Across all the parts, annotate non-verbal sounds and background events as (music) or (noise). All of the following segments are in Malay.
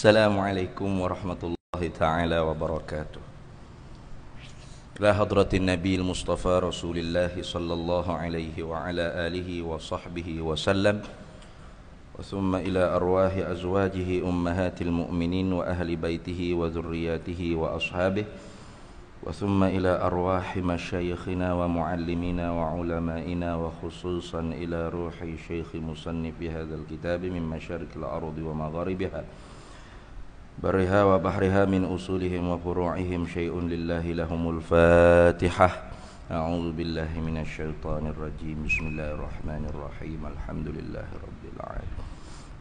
السلام عليكم ورحمة الله تعالى وبركاته إلى حضرة النبي المصطفى رسول الله صلى الله عليه وعلى آله وصحبه وسلم وثم إلى أرواح أزواجه أمهات المؤمنين وأهل بيته وذرياته وأصحابه وثم إلى أرواح مشايخنا ومعلمينا وعلمائنا وخصوصا إلى روح شيخ مصنف هذا الكتاب من مشارق الأرض ومغاربها برها وبحرها من أصولهم وفروعهم شيء لله لهم الفاتحة أعوذ بالله من الشيطان الرجيم بسم الله الرحمن الرحيم الحمد لله رب العالمين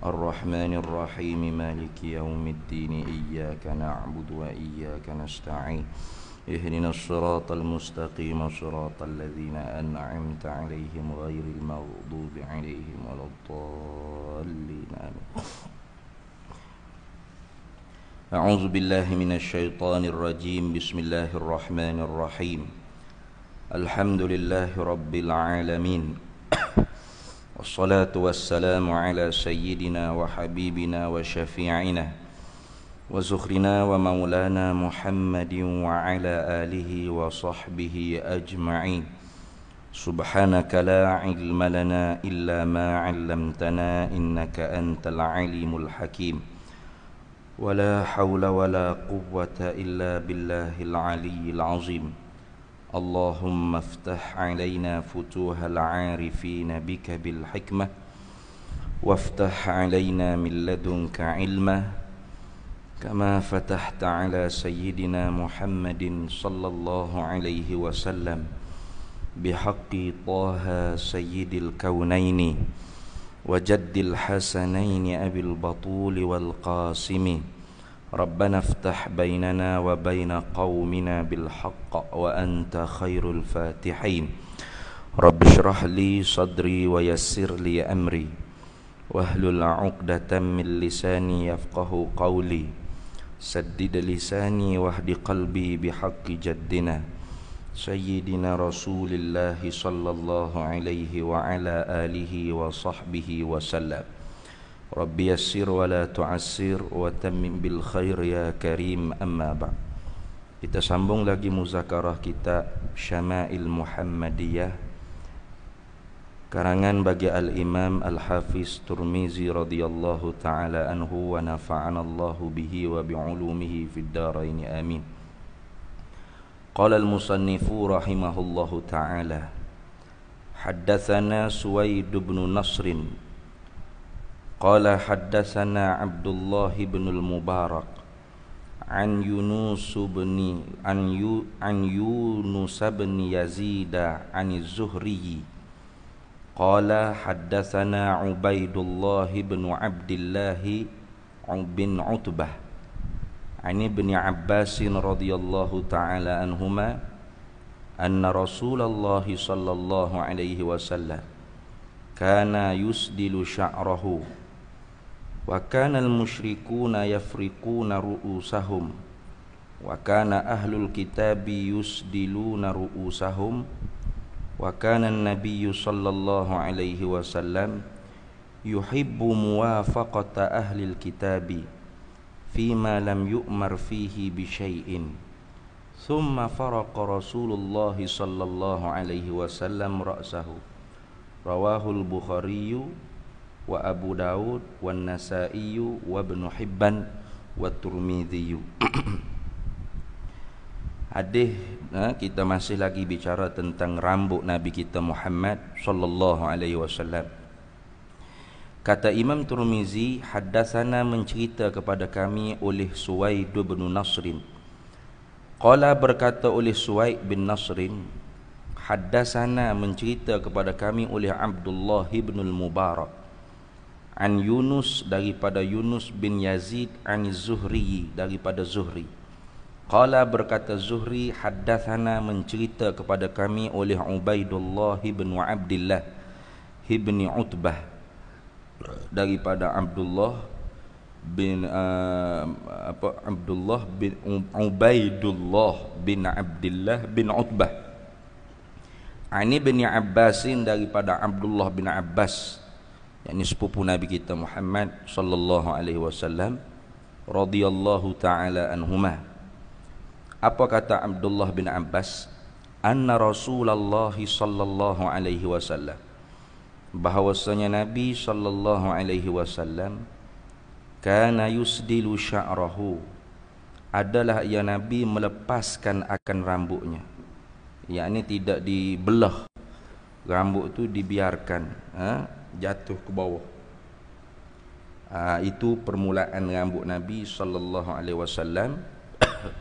الرحمن الرحيم مالك يوم الدين إياك نعبد وإياك نستعين اهدنا الصراط المستقيم صراط الذين أنعمت عليهم غير المغضوب عليهم ولا الضالين آمين أعوذ بالله من الشيطان الرجيم بسم الله الرحمن الرحيم الحمد لله رب العالمين والصلاة والسلام على سيدنا وحبيبنا وشفيعنا وزخرنا ومولانا محمد وعلى آله وصحبه أجمعين سبحانك لا علم لنا إلا ما علمتنا إنك أنت العليم الحكيم ولا حول ولا قوة إلا بالله العلي العظيم اللهم افتح علينا فتوح العارفين بك بالحكمة وافتح علينا من لدنك علما كما فتحت على سيدنا محمد صلى الله عليه وسلم بحق طه سيد الكونين وجد الحسنين أبي البطول والقاسم ربنا افتح بيننا وبين قومنا بالحق وأنت خير الفاتحين رب اشرح لي صدري ويسر لي أمري وأهل العقدة من لساني يفقه قولي سدد لساني واهد قلبي بحق جدنا Sayyidina Rasulullah sallallahu alaihi wa ala alihi wa sahbihi wa sallam Rabbi yassir wa la tu'assir wa tammim bil khair ya karim amma ba' Kita sambung lagi muzakarah kita Syama'il Muhammadiyah Karangan bagi Al-Imam Al-Hafiz Turmizi radhiyallahu ta'ala anhu wa nafa'anallahu bihi wa bi'ulumihi fid daraini amin قال المصنف رحمه الله تعالى حدثنا سويد بن نصر قال حدثنا عبد الله بن المبارك عن يونس بن عن, يو عن يونس بن يزيد عن الزهري قال حدثنا عبيد الله بن عبد الله بن عتبه عن ابن عباس رضي الله تعالى عنهما أن رسول الله صلى الله عليه وسلم كان يسدل شعره وكان المشركون يفرقون رؤوسهم وكان أهل الكتاب يسدلون رؤوسهم وكان النبي صلى الله عليه وسلم يحب موافقة أهل الكتاب fima lam yu'mar fihi bi syai'in thumma faraqa rasulullah sallallahu alaihi wasallam ra'sahu rawahu al-bukhari wa abu daud wa an-nasa'i wa ibn hibban wa at hadis ha, kita masih lagi bicara tentang rambut nabi kita Muhammad sallallahu alaihi wasallam Kata Imam Tirmizi haddatsana mencerita kepada kami oleh Suwaid bin Nasrin. Qala berkata oleh Suwaid bin Nasrin haddatsana mencerita kepada kami oleh Abdullah bin mubarak an Yunus daripada Yunus bin Yazid an Zuhri daripada Zuhri Qala berkata Zuhri haddathana mencerita kepada kami oleh Ubaidullah ibn Abdullah ibn Utbah daripada Abdullah bin uh, apa Abdullah bin Ubaidullah bin Abdullah bin Utbah Ani ah, bin Abbasin daripada Abdullah bin Abbas yakni sepupu Nabi kita Muhammad sallallahu alaihi wasallam radhiyallahu taala anhuma apa kata Abdullah bin Abbas anna Rasulullah sallallahu alaihi wasallam bahwasanya Nabi sallallahu alaihi wasallam kana yusdilu sya'rahu adalah ia Nabi melepaskan akan rambutnya yakni tidak dibelah rambut tu dibiarkan ha? jatuh ke bawah ha, itu permulaan rambut Nabi sallallahu alaihi wasallam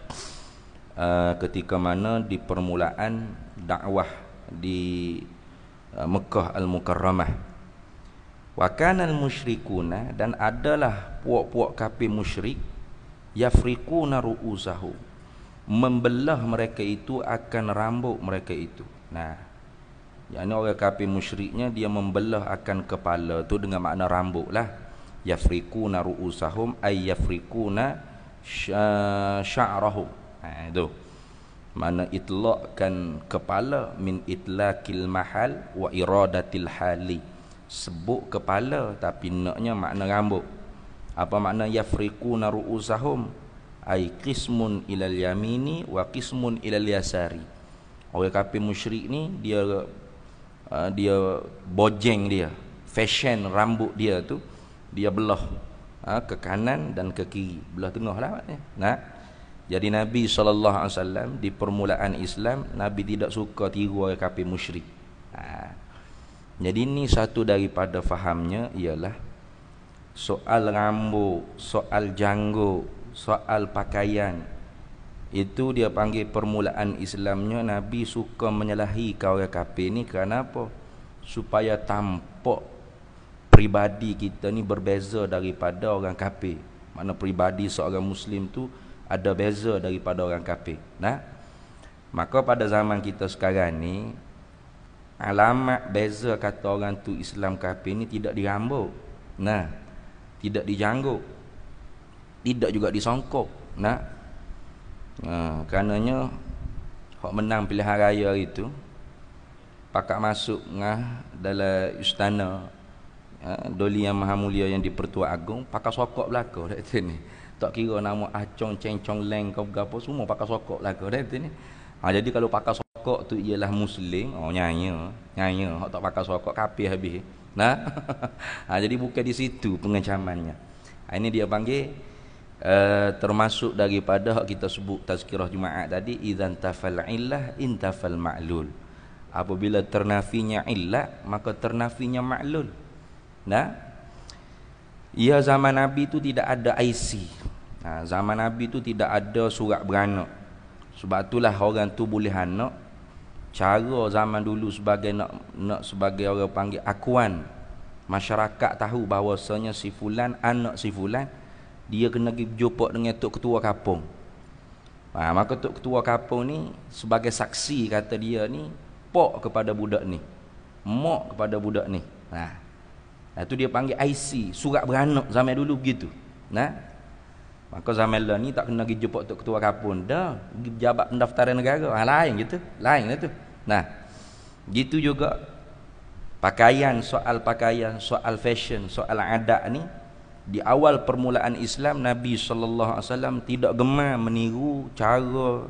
(coughs) ha, ketika mana di permulaan dakwah di Uh, Mekah Al-Mukarramah wa kanal musyrikuna dan adalah puak-puak kapi musyrik yafriquna ru'uzahu membelah mereka itu akan rambut mereka itu nah ini orang kapi musyriknya dia membelah akan kepala tu dengan makna rambut lah yafriquna ru'uzahum ay yafriquna sya'rahum nah itu mana itlakkan kepala min itlakil mahal wa iradatil hali sebut kepala tapi naknya makna rambut apa makna yafriku naruusahum ai qismun ilal yamini wa qismun ilal yasari orang kafir musyrik ni dia uh, dia bojeng dia fashion rambut dia tu dia belah uh, ke kanan dan ke kiri belah tengah lah maknanya nah jadi Nabi SAW di permulaan Islam, Nabi tidak suka tiru orang kafir musyrik. Ha. Jadi ini satu daripada fahamnya ialah soal rambut, soal janggut, soal pakaian. Itu dia panggil permulaan Islamnya Nabi suka menyalahi kau orang kafir ni kerana apa? Supaya tampak pribadi kita ni berbeza daripada orang kafir. Mana pribadi seorang muslim tu ada beza daripada orang kafir nah maka pada zaman kita sekarang ni alamat beza kata orang tu Islam kafir ni tidak dirambuk nah tidak dijangguk tidak juga disongkok nah ha karenanya hok menang pilihan raya hari tu pakak masuk ngah dalam istana ha, doli yang maha mulia yang dipertua agung pakak sokok belaka dekat (laughs) sini tak kira nama acong cengcong, cong leng kau apa semua pakai sokok lah kau dah ni ha, jadi kalau pakai sokok tu ialah muslim oh nyanya nyanya hok tak pakai sokok kapi habis nah (laughs) ha, jadi bukan di situ pengecamannya ha, ini dia panggil uh, termasuk daripada hak kita sebut tazkirah jumaat tadi idzan tafal illah intafal ma'lul apabila ternafinya illah maka ternafinya ma'lul nah ia zaman Nabi itu tidak ada IC Ha, zaman Nabi tu tidak ada surat beranak. Sebab itulah orang tu boleh anak. Cara zaman dulu sebagai nak, nak sebagai orang panggil akuan. Masyarakat tahu bahawa sebenarnya si fulan anak si fulan dia kena pergi jumpa dengan tok ketua kampung. Ha, maka tok ketua kampung ni sebagai saksi kata dia ni pok kepada budak ni. Mok kepada budak ni. Ha. Itu ha, dia panggil IC, surat beranak zaman dulu begitu. Nah, Maka zaman lah ni tak kena pergi jumpa untuk ketua kapun. Dah, pergi jabat pendaftaran negara. Ha, lain gitu. Lain gitu. Lah nah, gitu juga pakaian, soal pakaian, soal fashion, soal adat ni. Di awal permulaan Islam, Nabi SAW tidak gemar meniru cara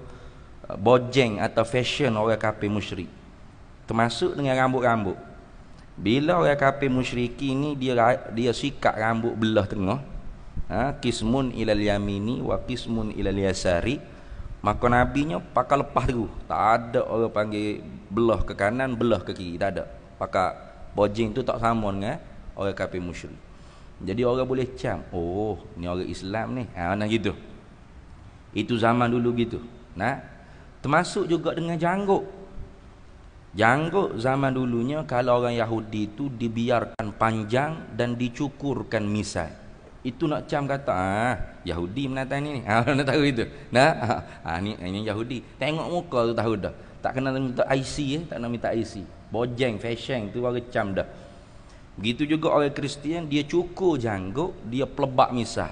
eh, bojeng atau fashion orang kafir musyrik. Termasuk dengan rambut-rambut. Bila orang kafir musyriki ni dia dia sikat rambut belah tengah, ha, kismun ilal yamini wa kismun ilal yasari maka nabinya pakai lepas dulu tak ada orang panggil belah ke kanan belah ke kiri tak ada pakai bojing tu tak sama dengan orang kafir musyrik jadi orang boleh cam oh ni orang Islam ni ha nah gitu itu zaman dulu gitu nah termasuk juga dengan janggut Janggut zaman dulunya kalau orang Yahudi itu dibiarkan panjang dan dicukurkan misai. Itu nak cam kata, ah, Yahudi menatang ni ni. (laughs) Ah, nak tahu itu. Nah, (laughs) Ah, ni, ini Yahudi. Tengok muka tu tahu dah. Tak kena minta IC eh. Tak nak minta IC. Bojeng, fashion tu orang cam dah. Begitu juga orang Kristian, dia cukur janggut, dia pelebak misa.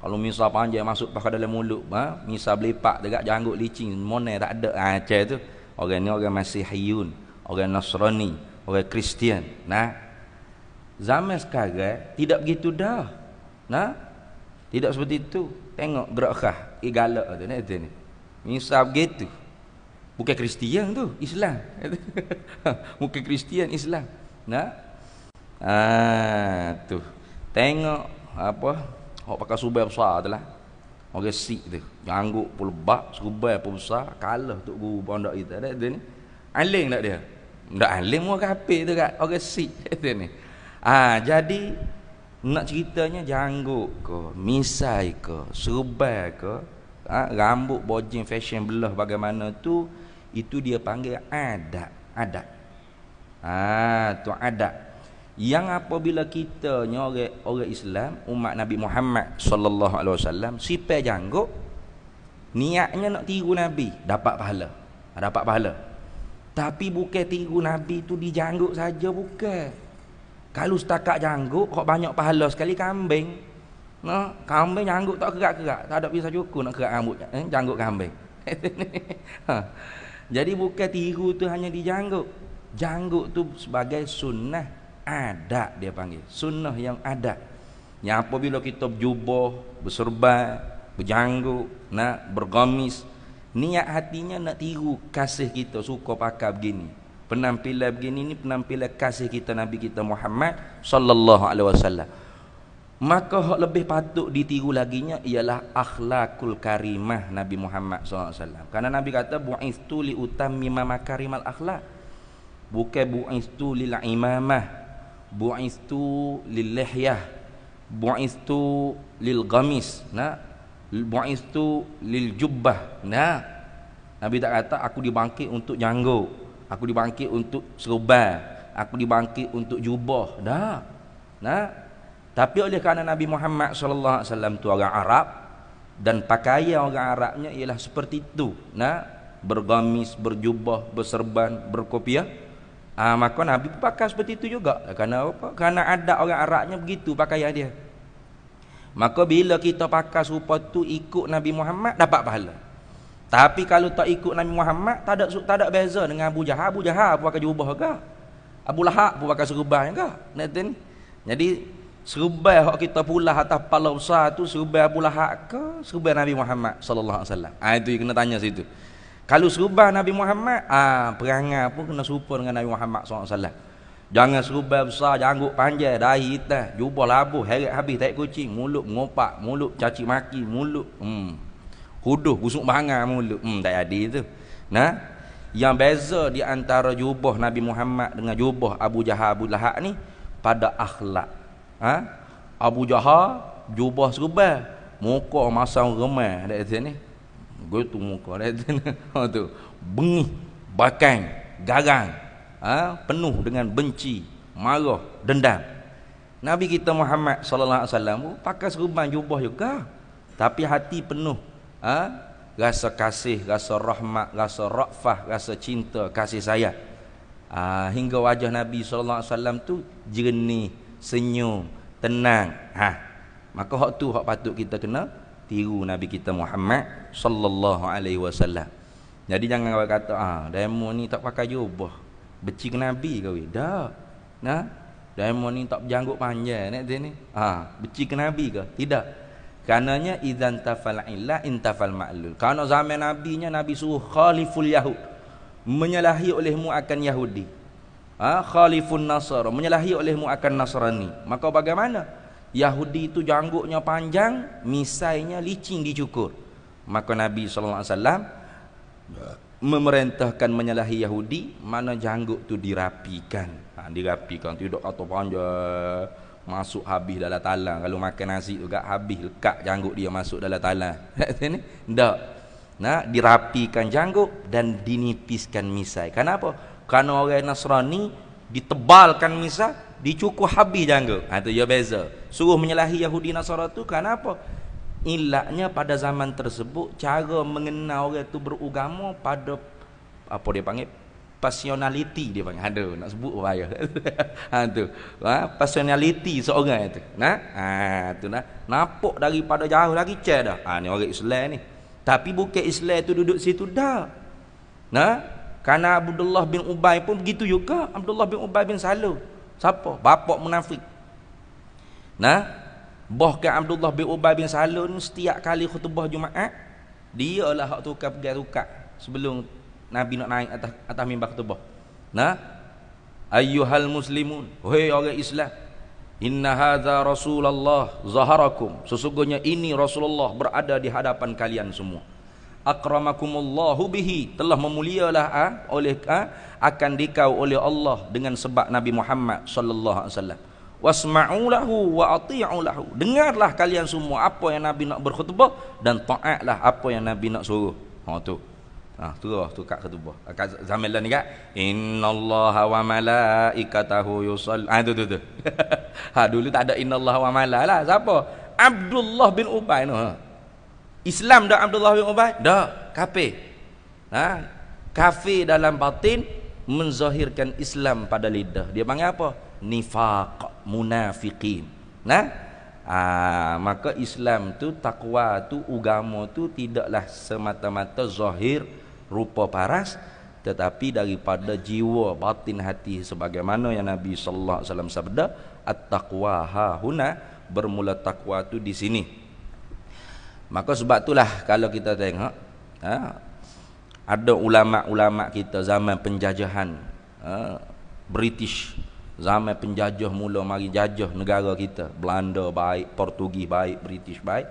Kalau misah panjang masuk pakai dalam mulut, ha? misah belepak dekat janggut licin, monai tak ada. Ah, ha, tu. Orang ni orang masih Hayun, orang Nasrani, orang Kristian. Nah. Zaman sekarang tidak begitu dah. Nah. Tidak seperti itu. Tengok gerak khah, igalak eh, tu nak ni. Misal begitu. Bukan Kristian tu, Islam. (laughs) Bukan Kristian Islam. Nah. Ah, tu. Tengok apa? Hok pakai subai besar tu lah. Orang okay, sik tu. Janggut pun lebak, subai pun besar, kalah tu guru pondok kita. Ada tu ni. Alim tak dia? Tak alim orang kapil tu kat orang okay, sik tu ni. Ah, jadi nak ceritanya janggut ke, misai ke, serban ke, ha, rambut bojing fashion belah bagaimana tu, itu dia panggil adat, adat. Ha, tu adat. Yang apabila kita ni orang Islam, umat Nabi Muhammad sallallahu alaihi wasallam sipai janggut, niatnya nak tiru Nabi, dapat pahala. Ha, dapat pahala. Tapi bukan tiru Nabi tu dijanggut saja bukan. Kalau setakat janggut, kok banyak pahala sekali kambing. No, kambing janggut tak kerak-kerak. Tak ada bisa cukup nak kerak rambut eh, janggut kambing. (laughs) Ha. Jadi bukan tiru tu hanya di janggut. Janggut tu sebagai sunnah adat dia panggil. Sunnah yang adat. Yang apabila kita berjubah, berserban, berjanggut, nak bergamis, niat hatinya nak tiru kasih kita suka pakai begini penampilan begini ni penampilan kasih kita Nabi kita Muhammad sallallahu alaihi wasallam. Maka hak lebih patut ditiru laginya ialah akhlakul karimah Nabi Muhammad sallallahu alaihi wasallam. Karena Nabi kata buistu li utammi makarimal akhlak. Bukan buistu lil imamah. Buistu lil lihyah. Buistu lil gamis. Nah. Buistu lil jubbah. Nah. Nabi tak kata aku dibangkit untuk janggut aku dibangkit untuk serban aku dibangkit untuk jubah dah nah tapi oleh kerana Nabi Muhammad sallallahu alaihi wasallam tu orang Arab dan pakaian orang Arabnya ialah seperti itu nah bergamis berjubah berserban berkopiah ah maka Nabi pun pakai seperti itu juga kerana apa kerana ada orang Arabnya begitu pakaian dia maka bila kita pakai serupa tu ikut Nabi Muhammad dapat pahala tapi kalau tak ikut Nabi Muhammad, tak ada tak ada beza dengan Abu Jahal. Abu Jahal pun pakai jubah ke? Abu Lahab pun pakai serban ke? Nanti Jadi serban hak kita pula atas kepala besar tu serban Abu Lahab ke serban Nabi Muhammad sallallahu alaihi wasallam? Ah itu kena tanya situ. Kalau serban Nabi Muhammad, ah perangai pun kena serupa dengan Nabi Muhammad sallallahu alaihi wasallam. Jangan serban besar, janggut panjang, dahi hitam, jubah labuh, heret habis tak kucing, mulut mengopak, mulut caci maki, mulut hmm. Huduh busuk bahangan mulut. Hmm tak jadi tu. Nah. Yang beza di antara jubah Nabi Muhammad dengan jubah Abu Jahal Abu Lahab ni pada akhlak. Ha? Abu Jahal jubah serban, muka masam remai dekat sini. Gitu muka dekat sini. (laughs) Ha tu. Bengih, bakang, garang. Ha? penuh dengan benci, marah, dendam. Nabi kita Muhammad sallallahu alaihi wasallam pakai serban jubah juga. Tapi hati penuh ha? rasa kasih, rasa rahmat, rasa rafah, rasa cinta, kasih sayang. Ha, hingga wajah Nabi saw tu jernih, senyum, tenang. Ha. Maka hak tu hak patut kita kena tiru Nabi kita Muhammad sallallahu alaihi wasallam. Jadi jangan kau kata ah ha, demo ni tak pakai jubah. Beci ke Nabi kau weh. Dah. Nah. Demo ni tak berjanggut panjang nak sini. Ah, ha, beci ke Nabi ke? Tidak. Kananya idzan tafal illa intafal ma'lul. Karena zaman nabinya nabi suruh khaliful yahud menyalahi olehmu akan yahudi. Ha? khalifun nasar menyalahi olehmu akan nasrani. Maka bagaimana? Yahudi itu jangguknya panjang, misainya licin dicukur. Maka Nabi sallallahu alaihi wasallam memerintahkan menyalahi Yahudi mana jangguk tu dirapikan. Ha, dirapikan tidak atau panjang masuk habis dalam talang kalau makan nasi juga habis lekat janggut dia masuk dalam talang (laughs) ni ndak nak dirapikan janggut dan dinipiskan misai kenapa kerana orang Nasrani ditebalkan misai dicukur habis janggut ha tu dia beza suruh menyalahi Yahudi Nasara tu kenapa ilaknya pada zaman tersebut cara mengenal orang tu beragama pada apa dia panggil personality dia panggil. Ada nak sebut bahaya. (laughs) ha tu. Ha personality seorang itu. Nah, ha tu nah. Nampak daripada jauh lagi cer dah. Ha ni orang Islam ni. Tapi bukan Islam tu duduk situ dah. Nah, karena Abdullah bin Ubay pun begitu juga. Abdullah bin Ubay bin Salul. Siapa? Bapak munafik. Nah, bahkan Abdullah bin Ubay bin Salul setiap kali khutbah Jumaat, dialah hak tukar pegang rukat sebelum Nabi nak naik atas atas mimbar khutbah. Nah. Ayyuhal muslimun, hei orang Islam. Inna hadza Rasulullah zaharakum. Sesungguhnya ini Rasulullah berada di hadapan kalian semua. Akramakumullahu bihi, telah memulialah ha, oleh ha, akan dikau oleh Allah dengan sebab Nabi Muhammad sallallahu alaihi wasallam. Wasma'u lahu wa ati'u lahu. Dengarlah kalian semua apa yang Nabi nak berkhutbah dan taatlah apa yang Nabi nak suruh. Ha tu. Ah, ha, terus tu kat ketubah. Ha, kat zaman lain kat innallaha wa malaikatahu yusall. Ah, tu tu tu. (laughs) ha, dulu tak ada innallaha wa malaikatahu lah. Siapa? Abdullah bin Ubay noh. Ha. Islam dah Abdullah bin Ubay? Dah. Kafir. Ha? Kafir dalam batin menzahirkan Islam pada lidah. Dia panggil apa? Nifaq, munafiqin. Nah. Ha? Ha, maka Islam tu takwa tu agama tu tidaklah semata-mata zahir rupa paras tetapi daripada jiwa batin hati sebagaimana yang Nabi sallallahu alaihi wasallam sabda at-taqwa ha huna bermula takwa tu di sini maka sebab itulah kalau kita tengok ha, ada ulama-ulama kita zaman penjajahan ha, British zaman penjajah mula mari jajah negara kita Belanda baik Portugis baik British baik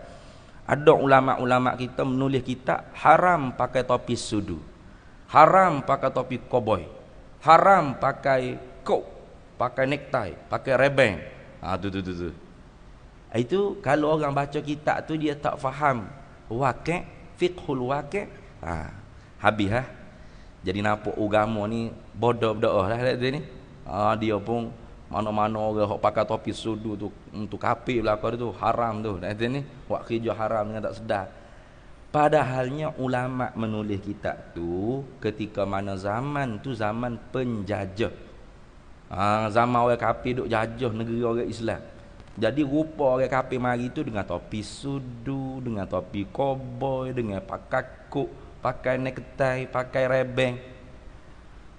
ada ulama-ulama kita menulis kita haram pakai topi sudu. Haram pakai topi koboi. Haram pakai kok, pakai nektai, pakai rebeng. Ah ha, tu tu tu tu. Itu kalau orang baca kitab tu dia tak faham waqi' fiqhul waqi'. Ha, habis ha? Jadi nampak agama ni bodoh bodoh lah ni. ha, dia pun mana-mana orang hok pakai topi sudu tu untuk hmm, kapi belakang tu haram tu nanti ni wak kerja haram dengan tak sedar padahalnya ulama menulis kitab tu ketika mana zaman tu zaman penjajah ha, zaman orang kapi duk jajah negeri orang Islam jadi rupa orang kapi mari tu dengan topi sudu dengan topi koboi dengan pakai kok pakai necktie pakai rebeng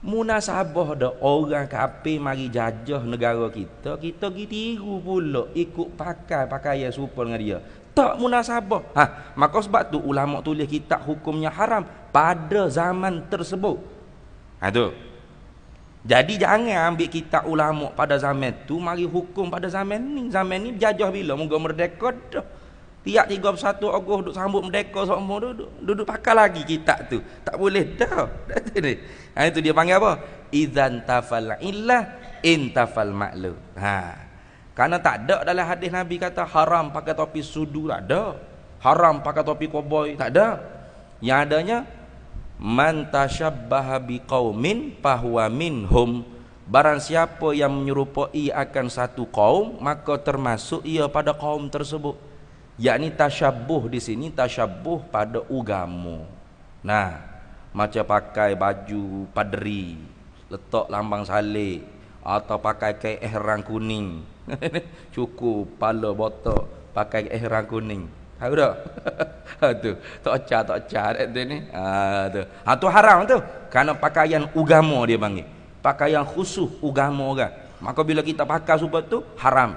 Munasabah dah orang kapi mari jajah negara kita, kita pergi tiru pula ikut pakai pakaian serupa dengan dia. Tak munasabah. Ha, maka sebab tu ulama tulis kitab hukumnya haram pada zaman tersebut. Ha tu. Jadi jangan ambil kitab ulama pada zaman tu mari hukum pada zaman ni. Zaman ni jajah bila? Moga merdeka dah. Tiap 31 Ogos duduk sambut merdeka semua duduk duduk pakai lagi kita tu. Tak boleh dah. Dah tu ni. Ha itu dia panggil apa? Izan tafal illah intafal tafal ma'lu. Ha. Karena tak ada dalam hadis Nabi kata haram pakai topi sudu tak ada. Haram pakai topi koboi tak ada. Yang adanya man tashabbaha biqaumin fahuwa minhum. Barang siapa yang menyerupai akan satu kaum maka termasuk ia pada kaum tersebut yakni tasyabuh di sini tasyabuh pada ugamu. nah macam pakai baju padri letak lambang salib atau pakai kain ihram kuning (laughs) cukup pala botok pakai ihram kuning tahu tak (laughs) ha, tu tak ca tak ca dek ni ha, tu ha tu haram tu kerana pakaian ugamu dia panggil pakaian khusus ugamu, orang maka bila kita pakai seperti tu haram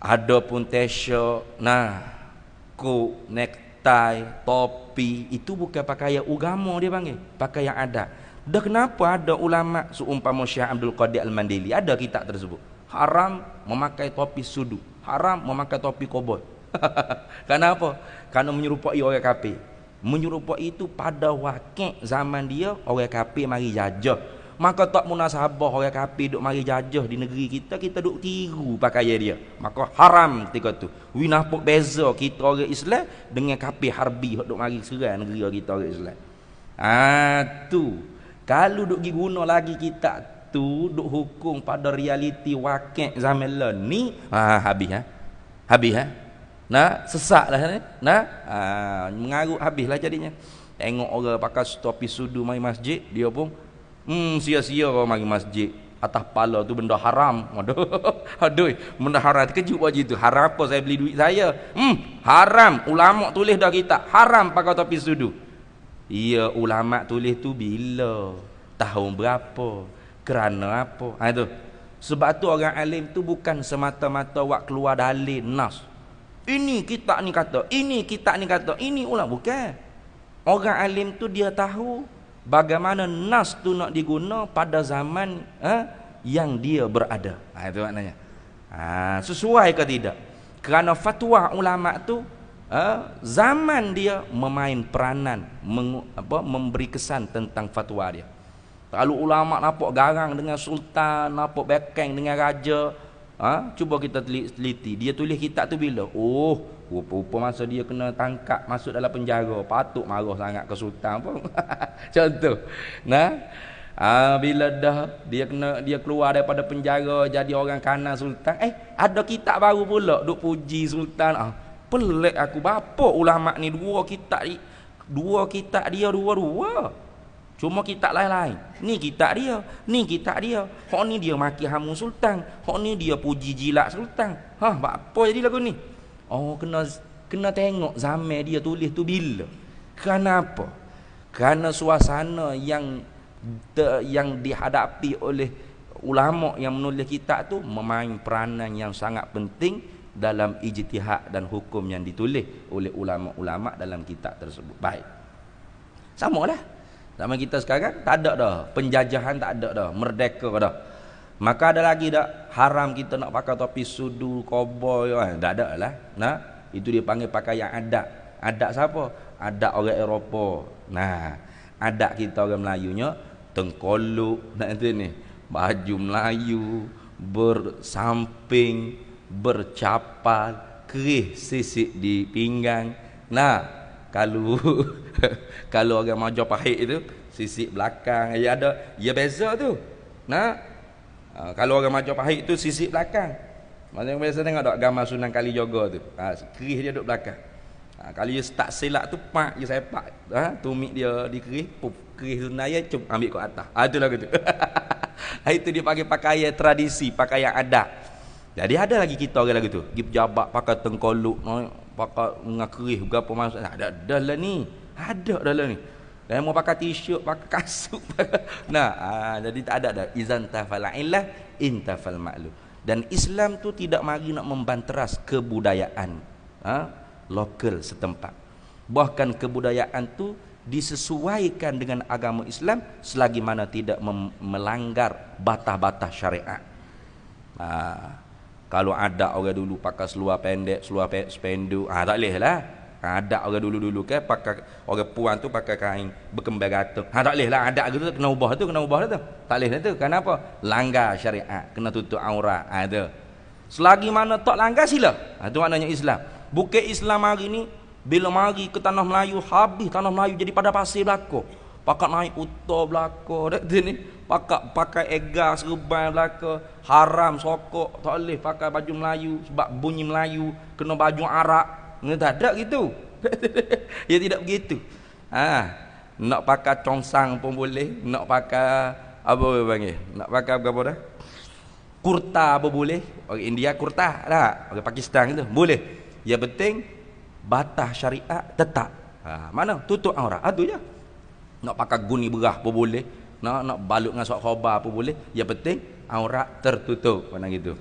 ada pun t-shirt nah kok necktie topi itu bukan yang agama dia panggil Pakai yang ada. dah kenapa ada ulama seumpama Syekh Abdul Qadir Al-Mandili ada kitab tersebut haram memakai topi sudu haram memakai topi koboi (laughs) kenapa karena menyerupai orang kafir menyerupai itu pada wakil zaman dia orang kafir mari jajah maka tak munasabah orang kafir duk mari jajah di negeri kita kita duk tiru pakaian dia maka haram ketika tu we nampak beza kita orang Islam dengan kafir harbi duk mari serang negeri kita orang Islam ah tu kalau duk gi guna lagi kita tu duk hukum pada realiti wakil zaman lah ni ha, ha habis ha habis ha nah sesak lah ha, ni nah ha, mengarut habis lah jadinya tengok orang pakai topi sudu mari masjid dia pun Hmm sia-sia kau mari masjid atas pala tu benda haram. (laughs) Aduh. Aduh, benda haram terkejut wajib tu. Haram apa saya beli duit saya? Hmm, haram. Ulama tulis dah kita. Haram pakai topi sudu. Ya, ulama tulis tu bila? Tahun berapa? Kerana apa? Ha itu. Sebab tu orang alim tu bukan semata-mata wak keluar dalil nas. Ini kita ni kata, ini kita ni kata, ini ulama bukan. Orang alim tu dia tahu bagaimana nas tu nak diguna pada zaman eh, yang dia berada ha, itu maknanya ha, sesuai ke tidak kerana fatwa ulama tu eh, zaman dia memain peranan meng, apa, memberi kesan tentang fatwa dia kalau ulama nampak garang dengan sultan nampak bekeng dengan raja ha, cuba kita teliti dia tulis kitab tu bila oh Rupa-rupa masa dia kena tangkap masuk dalam penjara, patut marah sangat ke sultan pun. (laughs) Contoh. Nah. Ah bila dah dia kena dia keluar daripada penjara jadi orang kanan sultan. Eh, ada kitab baru pula duk puji sultan. Ah, pelik aku bapa ulama ni dua kitab dua kitab dia dua-dua. Cuma kitab lain-lain. Ni kitab dia, ni kitab dia. Hak ni dia maki hamu sultan, hak ni dia puji jilat sultan. Hah, apa jadi lagu ni? Oh kena kena tengok zaman dia tulis tu bila. Kenapa? Karena suasana yang de, yang dihadapi oleh ulama yang menulis kitab tu memain peranan yang sangat penting dalam ijtihad dan hukum yang ditulis oleh ulama-ulama dalam kitab tersebut. Baik. Samalah. Zaman kita sekarang tak ada dah penjajahan tak ada dah, merdeka dah. Maka ada lagi tak haram kita nak pakai topi sudu, koboi, kan? tak ada lah. Nah, itu dia panggil pakai yang ada. Ada siapa? Ada orang Eropah. Nah, ada kita orang Melayunya tengkolu, tengkoluk nanti ni. Baju Melayu bersamping, bercapal, kerih sisi di pinggang. Nah, kalau (laughs) kalau orang pahit itu sisi belakang, ya ada, ya beza tu. Nah, Ha, kalau orang macam pahit tu sisi belakang. Macam biasa tengok tak gambar sunan kali tu. Ha, kerih dia duduk belakang. Ha, kalau dia tak silap tu pak dia sepak. Ha, tumik dia dikerih, puf, kerih sunan dia cum, ambil ke atas. Ha, itulah gitu. (laughs) ha, itu dia pakai pakaian tradisi, pakaian adat. Jadi ada lagi kita orang lagu tu. Gi pejabat pakai tengkolok, pakai dengan kerih berapa masa. Ada dah lah ni. Ada dah lah ni. Dan mau pakai t pakai kasut. (laughs) nah, aa, ah, jadi tak ada dah. Izan tafal illah, intafal ma'lum. Dan Islam tu tidak mari nak membanteras kebudayaan ha? lokal setempat. Bahkan kebudayaan tu disesuaikan dengan agama Islam selagi mana tidak melanggar batah-batah syariat. Ha, kalau ada orang dulu pakai seluar pendek, seluar spenduk, ah ha, tak boleh lah. Ada, ha, adat orang dulu-dulu kan pakai orang puan tu pakai kain berkembang rata. Ha tak lehlah adat gitu kena ubah tu kena ubah tu. Tak lehlah tu. Kenapa? Langgar syariat, kena tutup aurat. Ha tu. Selagi mana tak langgar sila. Ha tu maknanya Islam. Bukan Islam hari ni bila mari ke tanah Melayu habis tanah Melayu jadi pada pasir belako. Pakak naik uta belako (laughs) dak ni. Pakak pakai egar serban belako. Haram sokok tak leh pakai baju Melayu sebab bunyi Melayu kena baju Arab dia tak ada gitu. Ya (laughs) tidak begitu. Ah, ha, nak pakai congsang pun boleh, nak pakai apa boleh panggil? Nak pakai apa dah? Kurta apa boleh? Orang India kurta tak? Orang Pakistan gitu. Boleh. Ya penting batas syariat tetap. Ha, mana? Tutup aurat. Ha, Aduh je. Nak pakai guni berah pun boleh. Nak nak balut dengan sok khabar pun boleh. Ya penting aurat tertutup. Mana gitu.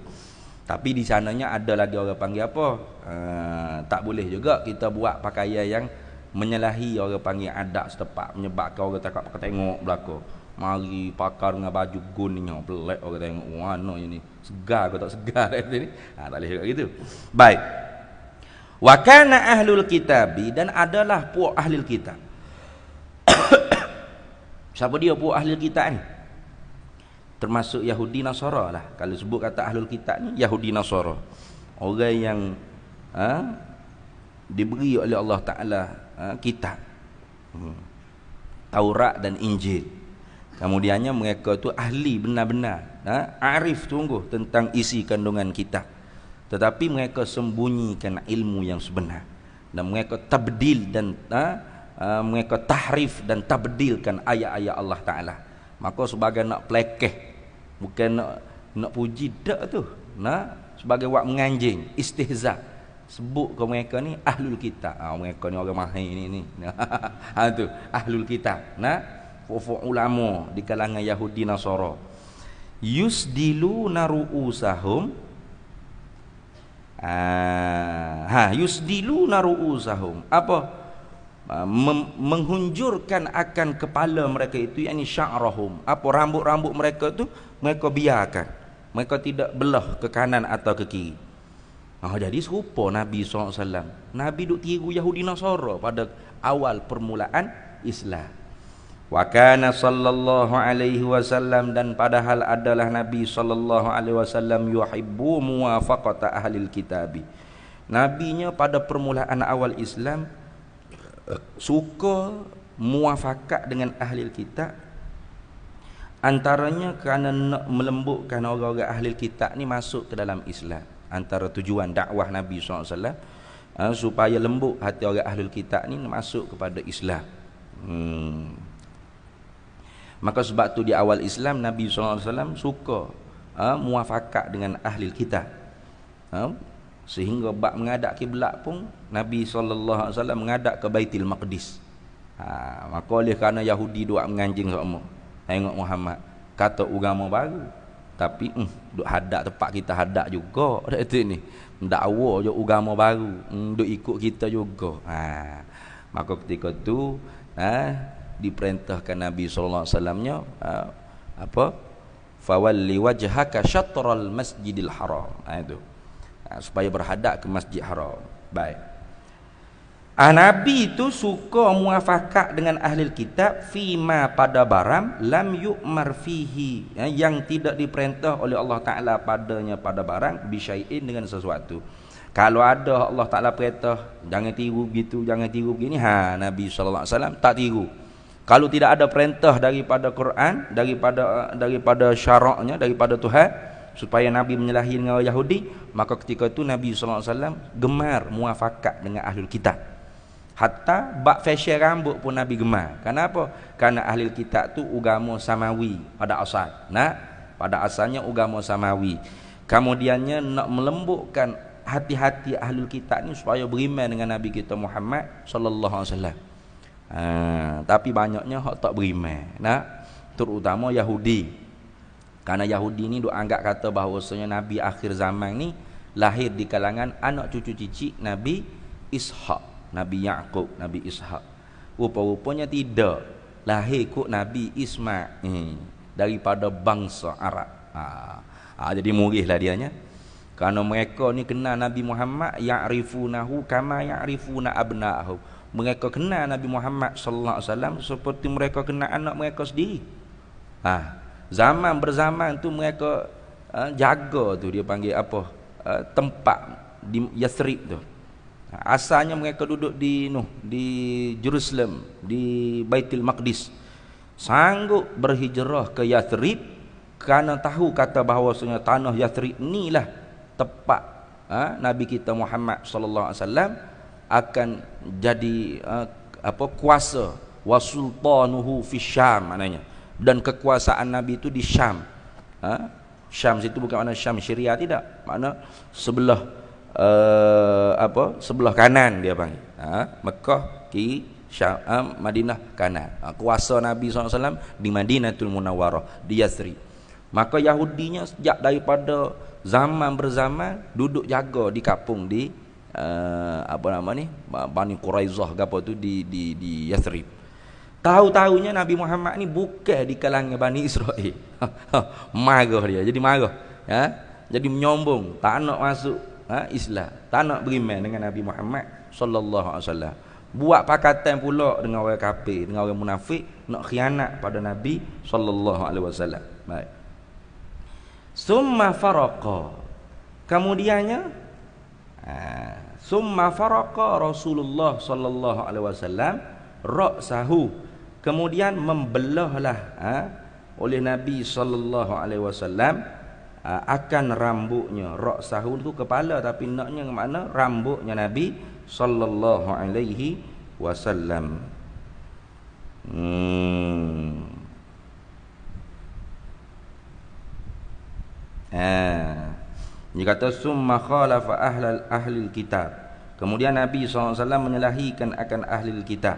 Tapi di sananya ada lagi orang panggil apa? Uh, tak boleh juga kita buat pakaian yang menyalahi orang panggil adat setempat menyebabkan orang takut pakai tengok belaka. Mari pakar dengan baju gunnya pelik orang tengok mana ini. Segar kau tak segar (laughs) ni? Ah ha, tak boleh juga gitu. Baik. Wakana ahlul kitab dan adalah puak ahlul kitab. (coughs) Siapa dia puak ahlul kitab ni? termasuk Yahudi Nasara lah kalau sebut kata Ahlul Kitab ni Yahudi Nasara orang yang ha, diberi oleh Allah Ta'ala ha, kitab hmm. Taurat dan Injil kemudiannya mereka tu ahli benar-benar ha, arif tunggu tentang isi kandungan kitab tetapi mereka sembunyikan ilmu yang sebenar dan mereka tabdil dan ha, ha, mereka tahrif dan tabdilkan ayat-ayat Allah Ta'ala maka sebagai nak plekeh bukan nak nak puji dak tu nak sebagai wak menganjing istihza sebut kau mereka ni ahlul kitab ha, mereka ni orang mahir ni ni (laughs) ha tu ahlul kitab nah fufu ulama di kalangan yahudi nasara yusdilu naruusahum ah ha yusdilu naruusahum apa ah, Mem- menghunjurkan akan kepala mereka itu yakni sya'rahum apa rambut-rambut mereka itu? mereka biarkan mereka tidak belah ke kanan atau ke kiri Oh, jadi serupa Nabi SAW Nabi duk tiru Yahudi Nasara pada awal permulaan Islam wa kana sallallahu alaihi wasallam dan padahal adalah Nabi sallallahu alaihi wasallam yuhibbu muwafaqata ahli alkitab nabinya pada permulaan awal Islam eh, suka muwafaqat dengan ahli alkitab. Antaranya kerana nak melembutkan orang-orang ahli kitab ni masuk ke dalam Islam. Antara tujuan dakwah Nabi SAW. Ha, supaya lembut hati orang ahli kitab ni masuk kepada Islam. Hmm. Maka sebab tu di awal Islam Nabi SAW suka ha, muafakat dengan ahli kitab. Ha, sehingga bak mengadak kiblat pun Nabi SAW mengadak ke Baitil Maqdis. Ha, maka oleh kerana Yahudi doa menganjing semua tengok Muhammad kata agama baru tapi hmm, duk hadap tempat kita hadap juga (laughs) dak tu ni dakwa je agama baru hmm, duk ikut kita juga ha maka ketika tu ha diperintahkan Nabi sallallahu ha, apa fawalli wajhaka syatral masjidil haram ha, itu ha, supaya berhadap ke masjid haram baik Ah Nabi itu suka muafakat dengan ahli kitab fima pada baram lam yu'mar fihi ya, yang tidak diperintah oleh Allah Taala padanya pada barang bisyai'in dengan sesuatu. Kalau ada Allah Taala perintah jangan tiru begitu jangan tiru begini ha Nabi saw tak tiru. Kalau tidak ada perintah daripada Quran daripada daripada syaraknya daripada Tuhan supaya Nabi menyalahi dengan Yahudi maka ketika itu Nabi saw gemar muafakat dengan ahli kitab. Hatta bak fesyen rambut pun Nabi gemar. Kenapa? Karena ahli kitab tu agama samawi pada asal. Nah, pada asalnya agama samawi. Kemudiannya nak melembutkan hati-hati ahli kitab ni supaya beriman dengan Nabi kita Muhammad sallallahu alaihi wasallam. Ha, tapi banyaknya hak tak beriman. Nah, terutama Yahudi. Karena Yahudi ni duk anggap kata bahawasanya Nabi akhir zaman ni lahir di kalangan anak cucu cicit Nabi Ishak. Nabi Yaqub, Nabi Ishaq. Rupa-rupanya tidak. Lahir kok Nabi Ismail hmm. daripada bangsa Arab. Ha. ha. jadi murihlah dia nya. Karena mereka ni kenal Nabi Muhammad ya'rifunahu kama ya'rifuna abna'ahu. Mereka kenal Nabi Muhammad sallallahu alaihi wasallam seperti mereka kenal anak mereka sendiri. Ha. Zaman berzaman tu mereka uh, jaga tu dia panggil apa? Uh, tempat di Yasrib tu Asalnya mereka duduk di Nuh, di Jerusalem, di Baitul Maqdis. Sanggup berhijrah ke Yathrib kerana tahu kata bahawasanya tanah Yathrib inilah tempat ha, Nabi kita Muhammad sallallahu alaihi wasallam akan jadi ha, apa kuasa wasultanuhu sultanuhu fi Syam maknanya dan kekuasaan Nabi itu di Syam. Ha? Syam situ bukan mana Syam Syria tidak. Makna sebelah uh, apa sebelah kanan dia panggil ha? Mekah kiri Syam Madinah kanan ha? kuasa Nabi SAW di Madinah tul Munawwarah di Yathrib maka Yahudinya sejak daripada zaman berzaman duduk jaga di kapung di uh, apa nama ni Bani Quraizah apa tu di di di Yathrib Tahu-tahunya Nabi Muhammad ni bukan di kalangan Bani Israel. (laughs) marah dia. Jadi marah. Ya? Jadi menyombong. Tak nak masuk ha, Islam tak nak beriman dengan Nabi Muhammad sallallahu alaihi wasallam buat pakatan pula dengan orang kafir dengan orang munafik nak khianat pada Nabi sallallahu alaihi wasallam baik summa faraqa kemudiannya ha, summa faraqa Rasulullah sallallahu alaihi wasallam ra'sahu kemudian membelahlah ha, oleh Nabi sallallahu alaihi wasallam Ah, akan rambutnya Raksahu tu kepala tapi naknya ke mana rambutnya Nabi sallallahu alaihi wasallam hmm. Ha. kata summa khalafa ahlal ahlil kitab. Kemudian Nabi Alaihi Wasallam menyelahikan akan ahlil kitab.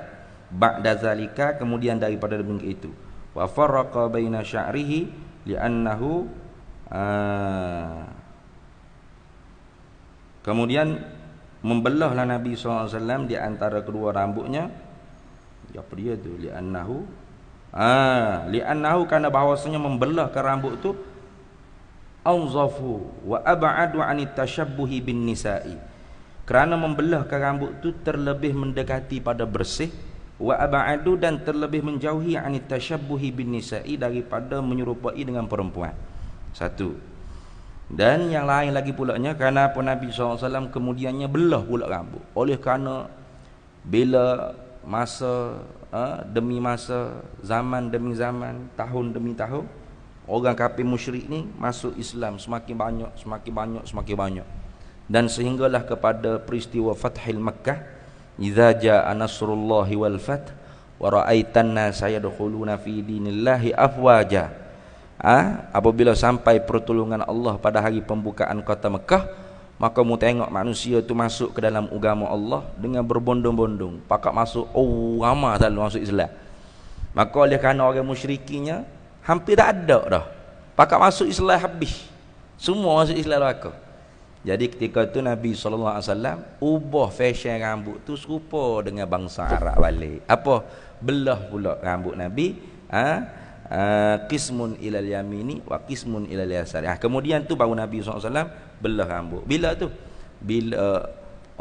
Ba'da zalika kemudian daripada demikian itu. Wa farraqa baina sya'rihi li'annahu Ah. Kemudian membelahlah Nabi SAW di antara kedua rambutnya. Ya pria tu li'annahu. Ah, li'annahu karena bahawasanya membelah ke rambut tu anzafu wa ab'adu anita shabuhi bin nisa'i. Kerana membelah ke rambut tu terlebih mendekati pada bersih wa ab'adu dan terlebih menjauhi anita shabuhi bin nisa'i daripada menyerupai dengan perempuan. Satu Dan yang lain lagi pulaknya Kenapa Nabi SAW kemudiannya belah pula rambut Oleh kerana Bila masa ha, Demi masa Zaman demi zaman Tahun demi tahun Orang kafir musyrik ni Masuk Islam semakin banyak Semakin banyak Semakin banyak Dan sehinggalah kepada peristiwa Fathil Mekah Iza ja'a nasrullahi wal fath Wa ra'aitanna sayadukhuluna fi dinillahi afwajah ha? apabila sampai pertolongan Allah pada hari pembukaan kota Mekah, maka mu tengok manusia itu masuk ke dalam agama Allah dengan berbondong-bondong. Pakak masuk ulama oh, selalu masuk Islam. Maka oleh kerana orang musyrikinya hampir tak ada dah. Pakak masuk Islam habis. Semua masuk Islam belaka. Jadi ketika itu Nabi SAW ubah fashion rambut tu serupa dengan bangsa Arab balik. Apa? Belah pula rambut Nabi. ha? Ah, qismun ilal yamini wa qismun ilal yasari. Ah, kemudian tu baru Nabi SAW belah rambut. Bila tu? Bila uh,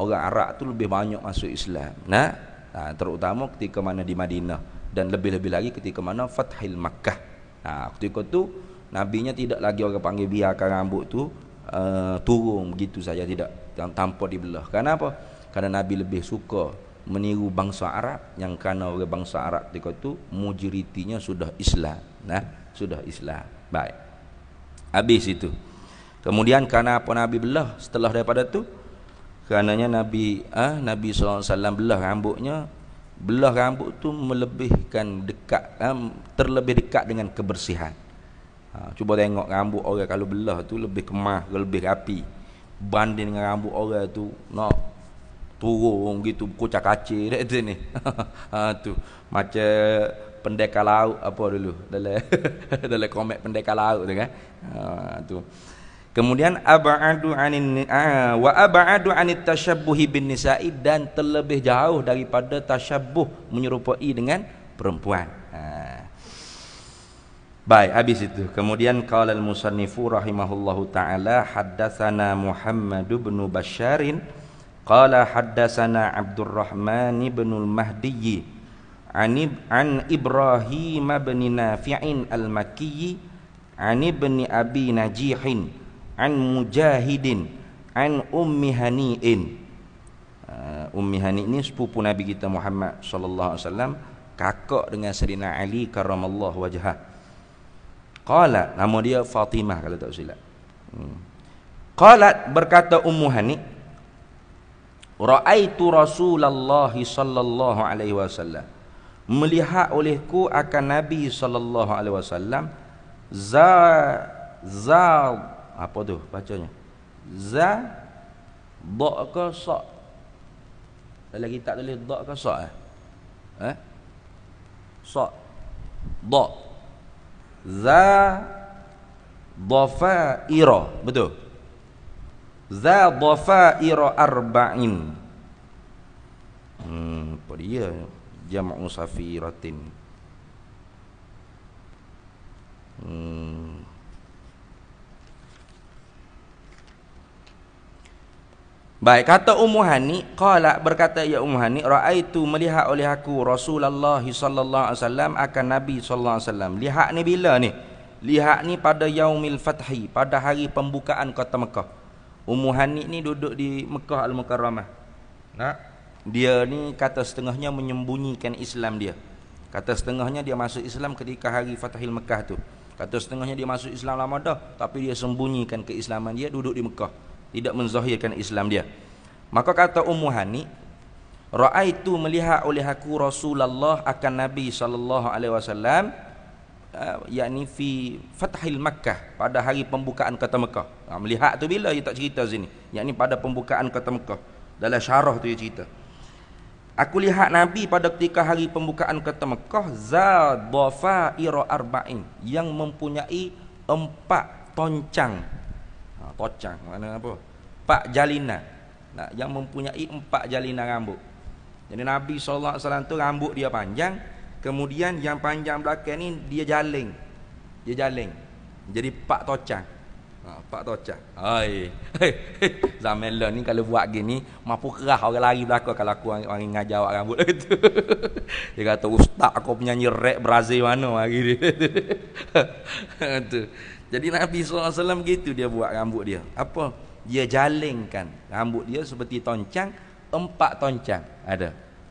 orang Arab tu lebih banyak masuk Islam. Nah, nah terutama ketika mana di Madinah dan lebih-lebih lagi ketika mana Fathil Makkah. Nah, ketika tu nabinya tidak lagi orang panggil biarkan rambut tu uh, turun begitu saja tidak tanpa dibelah. Kenapa? Karena Nabi lebih suka meniru bangsa Arab yang kerana orang bangsa Arab ketika itu mujiritinya sudah Islam nah sudah Islam baik habis itu kemudian kerana apa Nabi belah setelah daripada tu, kerananya Nabi ah ha, Nabi SAW belah rambutnya belah rambut tu melebihkan dekat ha, terlebih dekat dengan kebersihan ha, cuba tengok rambut orang kalau belah tu lebih kemah lebih rapi banding dengan rambut orang tu nak no turun gitu kocak kacir dia (laughs) kata ni ha, tu macam pendekar laut apa dulu dalam (laughs) dalam komik pendekar laut tu kan ha, tu kemudian abadu anin ah, wa abadu anit tashabbuhi bin nisa'i dan terlebih jauh daripada tashabbuh menyerupai dengan perempuan ha. Baik, habis itu. Kemudian qala al-musannifu rahimahullahu taala haddatsana Muhammad bin Basharin قال حدثنا عبد الرحمن بن المهدي عن عن ابراهيم al نافع an عن Abi ابي an Mujahidin, an عن ام هنيئ Ummi Hanik ni sepupu Nabi kita Muhammad sallallahu alaihi wasallam, kakak dengan Serina Ali karramallahu wajhah. Qalat nama dia Fatimah kalau tak silap. Hmm. berkata Ummu Hanik, raaitu rasulullah sallallahu alaihi wasallam melihat olehku akan nabi sallallahu alaihi wasallam za za apa tu bacanya za da ke sa dalam kitab tulis da ke sa eh eh sa da za ira betul za ira arba'in Hmm, apa dia? Jam'u safiratin. Hmm. Baik, kata Ummu Hani, qala berkata ya Ummu Hani, raaitu melihat oleh aku Rasulullah sallallahu alaihi wasallam akan Nabi sallallahu alaihi wasallam. Lihat ni bila ni? Lihat ni pada Yaumil Fathhi, pada hari pembukaan kota Mekah. Ummu Hani ni duduk di Mekah Al-Mukarramah. Nak? dia ni kata setengahnya menyembunyikan Islam dia kata setengahnya dia masuk Islam ketika hari Fathil Mekah tu kata setengahnya dia masuk Islam lama dah tapi dia sembunyikan keislaman dia duduk di Mekah tidak menzahirkan Islam dia maka kata Ummu Hani ra'aitu melihat oleh aku Rasulullah akan Nabi SAW Uh, eh, yakni fi fathil makkah pada hari pembukaan kota Mekah. Ha, melihat tu bila dia tak cerita sini. Yakni pada pembukaan kota Mekah. Dalam syarah tu dia cerita. Aku lihat Nabi pada ketika hari pembukaan kata Mekah Zadofa iro arba'in Yang mempunyai empat toncang ha, Toncang mana apa? Empat jalina nah, Yang mempunyai empat jalina rambut Jadi Nabi SAW tu rambut dia panjang Kemudian yang panjang belakang ini dia jaling Dia jaling Jadi empat toncang Ah, pak Tocah. Hai. (laughs) Zaman lah ni kalau buat gini, mampu kerah orang lari belakang kalau aku orang, orang ngajar awak rambut itu. (laughs) dia kata, Ustaz aku penyanyi rap Brazil mana hari ni. (laughs) Jadi Nabi SAW gitu dia buat rambut dia. Apa? Dia jalingkan rambut dia seperti toncang, empat toncang ada.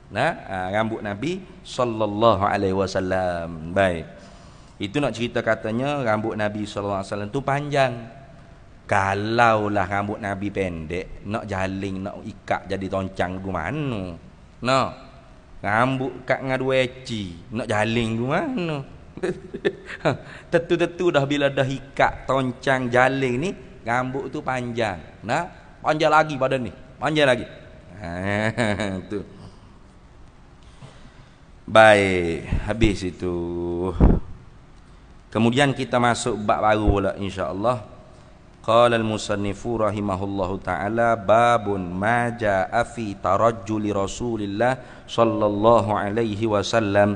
Nah, ah, rambut Nabi sallallahu alaihi wasallam. Baik. Itu nak cerita katanya rambut Nabi sallallahu alaihi wasallam tu panjang. Kalaulah rambut Nabi pendek, nak jaling, nak ikat jadi toncang ke mana? No. Rambut kat dengan dua eci, nak jaling ke mana? (laughs) Tentu-tentu dah bila dah ikat toncang jaling ni, rambut tu panjang. Nah, panjang lagi pada ni. Panjang lagi. (laughs) tu. Baik, habis itu. Kemudian kita masuk bab baru pula insya-Allah. Qala al-musannifu rahimahullahu ta'ala babun ma ja'a fi tarajjuli Rasulillah sallallahu alaihi wasallam.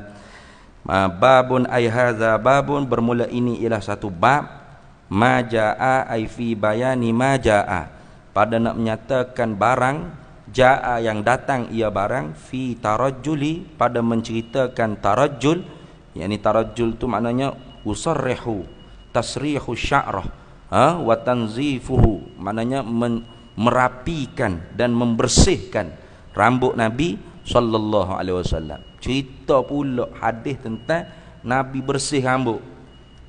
babun ai hadza babun bermula ini ialah satu bab ma ja'a ai fi bayani ma ja'a. Pada nak menyatakan barang ja'a yang datang ia barang fi tarajjuli pada menceritakan tarajjul yakni tarajjul tu maknanya usarrihu tasrihu sya'rah ha, watanzifuhu maknanya merapikan dan membersihkan rambut Nabi sallallahu alaihi wasallam. Cerita pula hadis tentang Nabi bersih rambut.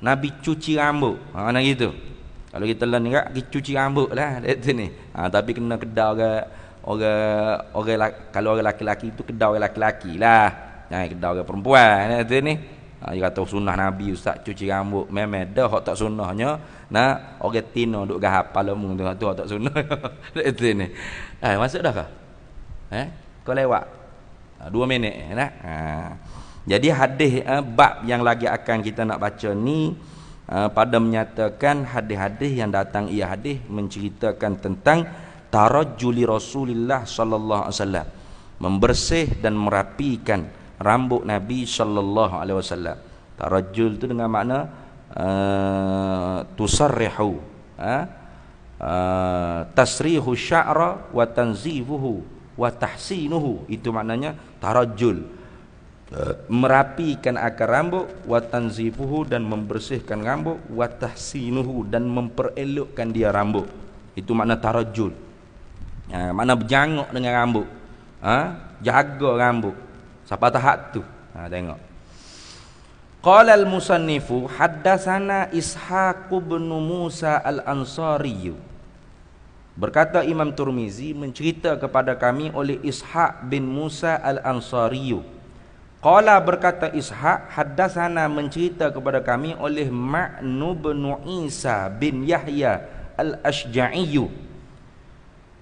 Nabi cuci rambut. Ha mana gitu. Kalau kita lah ni kita cuci rambut lah (laughs) dari sini. Ha, tapi kena kedal orang, orang, orang, kalau orang lelaki-lelaki itu kedal orang lelaki-lelaki lah. Jangan ha, kedal orang perempuan dari sini. Ha, dia kata oh, sunnah Nabi Ustaz cuci rambut. Memang dah orang tak sunnahnya. Nah, orang tina duduk ke hapal umum tu. Itu tak sunnah. (laughs) Itu ni. Eh, ha, masuk dah ke? Eh, kau lewat? Ha, dua minit. Eh, nah, Ha. Jadi hadis ha, bab yang lagi akan kita nak baca ni. Ha, pada menyatakan hadis-hadis yang datang ia hadis. Menceritakan tentang tarajuli Rasulullah sallallahu alaihi wasallam membersih dan merapikan rambut Nabi sallallahu alaihi wasallam. Tarajjul tu dengan makna eh, tusarrihu. Ha? tasrihu sya'ra wa tanzifuhu wa tahsinuhu. Itu maknanya tarajjul. merapikan akar rambut wa tanzifuhu dan membersihkan rambut wa tahsinuhu dan memperelokkan dia rambut. Itu makna tarajjul. Ha, makna berjanguk dengan rambut. Ha? Jaga rambut. Siapa tahap tu? Ha, tengok. Qala al-musannifu haddatsana Ishaq bin Musa al-Ansari. Berkata Imam Turmizi mencerita kepada kami oleh Ishaq bin Musa al-Ansari. Qala berkata Ishaq haddatsana mencerita kepada kami oleh Ma'nu bin Isa bin Yahya al-Asja'i.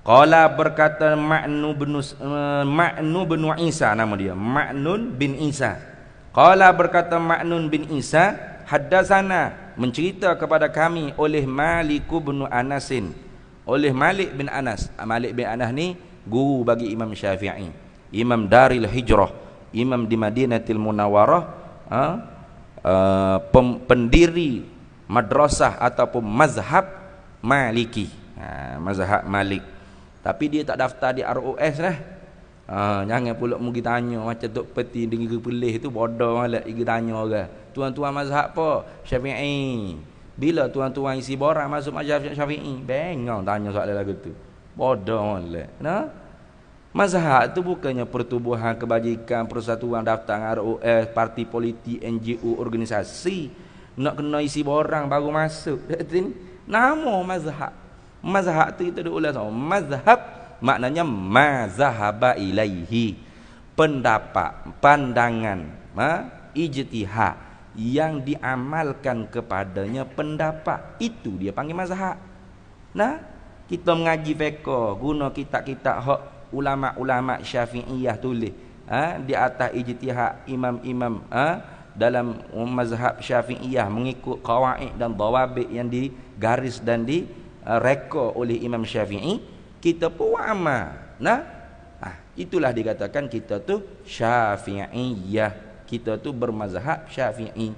Qala berkata Ma'nu bin, uh, Ma'nu bin Isa nama dia. Ma'nun bin Isa. Qala berkata Ma'nun bin Isa haddatsana mencerita kepada kami oleh Malik bin Anasin. Oleh Malik bin Anas. Malik bin Anas ni guru bagi Imam Syafi'i. Imam Daril Hijrah, Imam di Madinatil Munawarah, ha? uh, pem, pendiri madrasah ataupun mazhab Maliki. Ha, mazhab Malik tapi dia tak daftar di ROS lah. Ha, jangan pula mugi tanya macam tu peti dengan gerpelih tu bodoh malah igi tanya orang. Tuan-tuan mazhab apa? Syafi'i. Bila tuan-tuan isi borang masuk mazhab Syafi'i, bengong tanya soalan lagu tu. Bodoh malah. Nah. Mazhab tu bukannya pertubuhan kebajikan, persatuan daftar ROS, parti politik, NGO, organisasi. Nak kena isi borang baru masuk. (laughs) Nama mazhab Mazhab tu kita duk ulas. Mazhab maknanya mazhaba ilaihi. Pendapat, pandangan, ha? ijtihad yang diamalkan kepadanya pendapat. Itu dia panggil mazhab. Nah, kita mengaji fiqh guna kitab-kitab hak ulama-ulama Syafi'iyah tulis ha? di atas ijtihad imam-imam ha? dalam mazhab Syafi'iyah mengikut qawaid dan dawabik yang digaris dan di Eh, reka oleh Imam Syafi'i kita pun amal nah ah itulah dikatakan kita tu syafi'iyah kita tu bermazhab syafi'i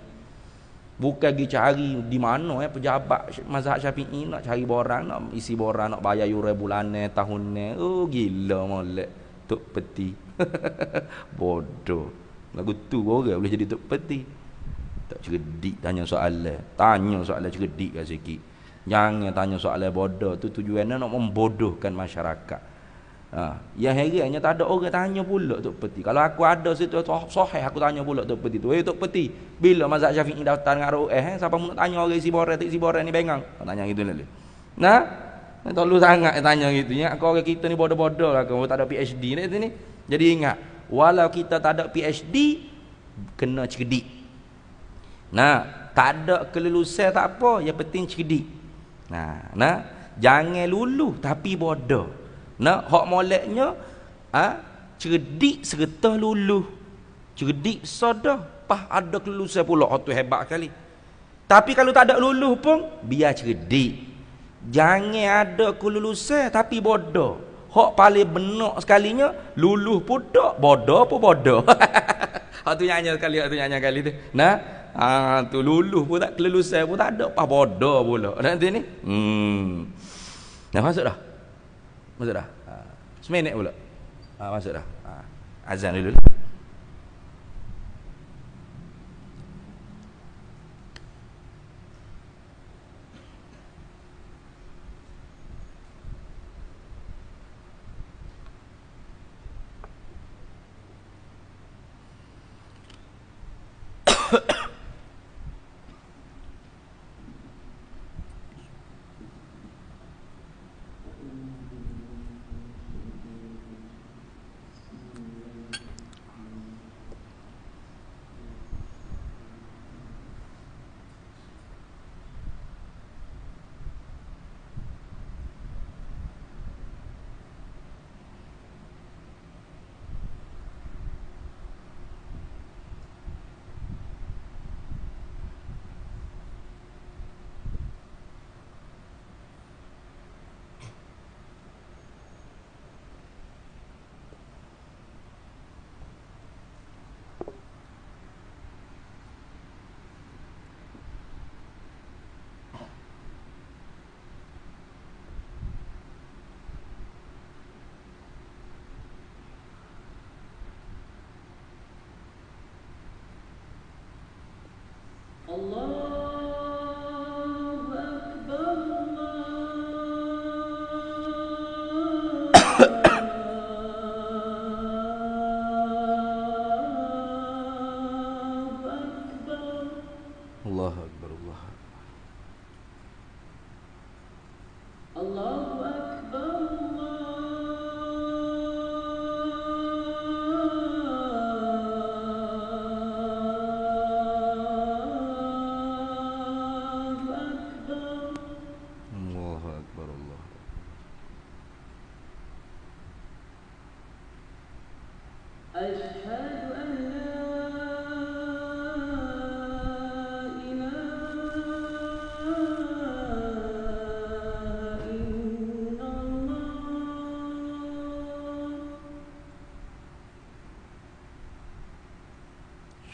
bukan pergi cari di mana eh, pejabat mazhab syafi'i nak cari borang nak isi borang nak bayar yurai bulan tahun ni oh gila molek tok peti (laughs) bodoh lagu tu orang boleh jadi tok peti tak cerdik tanya soalan tanya soalan cerdik kat sikit Jangan tanya soalan bodoh tu tujuannya nak membodohkan masyarakat. Ha. Ya herannya tak ada orang tanya pula tok peti. Kalau aku ada situ tu sahih aku tanya pula tok peti tu. Eh tok peti, bila mazhab Syafi'i daftar dengan ROE eh siapa nak tanya orang isi borat isi borat ni bengang. Kau tanya gitu lah. Nah, tak perlu sangat tanya gitu ya. Aku orang kita ni bodoh-bodoh lah kau tak ada PhD ni ni. Jadi ingat, walau kita tak ada PhD kena cerdik. Nah, tak ada kelulusan tak apa, yang penting cerdik. Nah, ha, nah jangan lulu tapi bodoh. Nah, hak moleknya ah ha, cerdik serta lulu. Cerdik sedah pas ada kelulusan pula oh, tu hebat kali. Tapi kalau tak ada lulu pun biar cerdik. Jangan ada kelulusan tapi bodoh. Hak paling benar sekalinya lulu pun tak bodoh pun bodoh. (laughs) Hak tu nyanyi sekali, hak tu nyanyi kali tu. Nah, Ah tu lulus pun tak kelulusan pun tak ada. apa bodoh pula. Nanti ni. Hmm. Dah masuk dah. Masuk dah. Ha. Seminit pula. Ha, masuk dah. Ha. Azan dulu. dulu.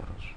хорошо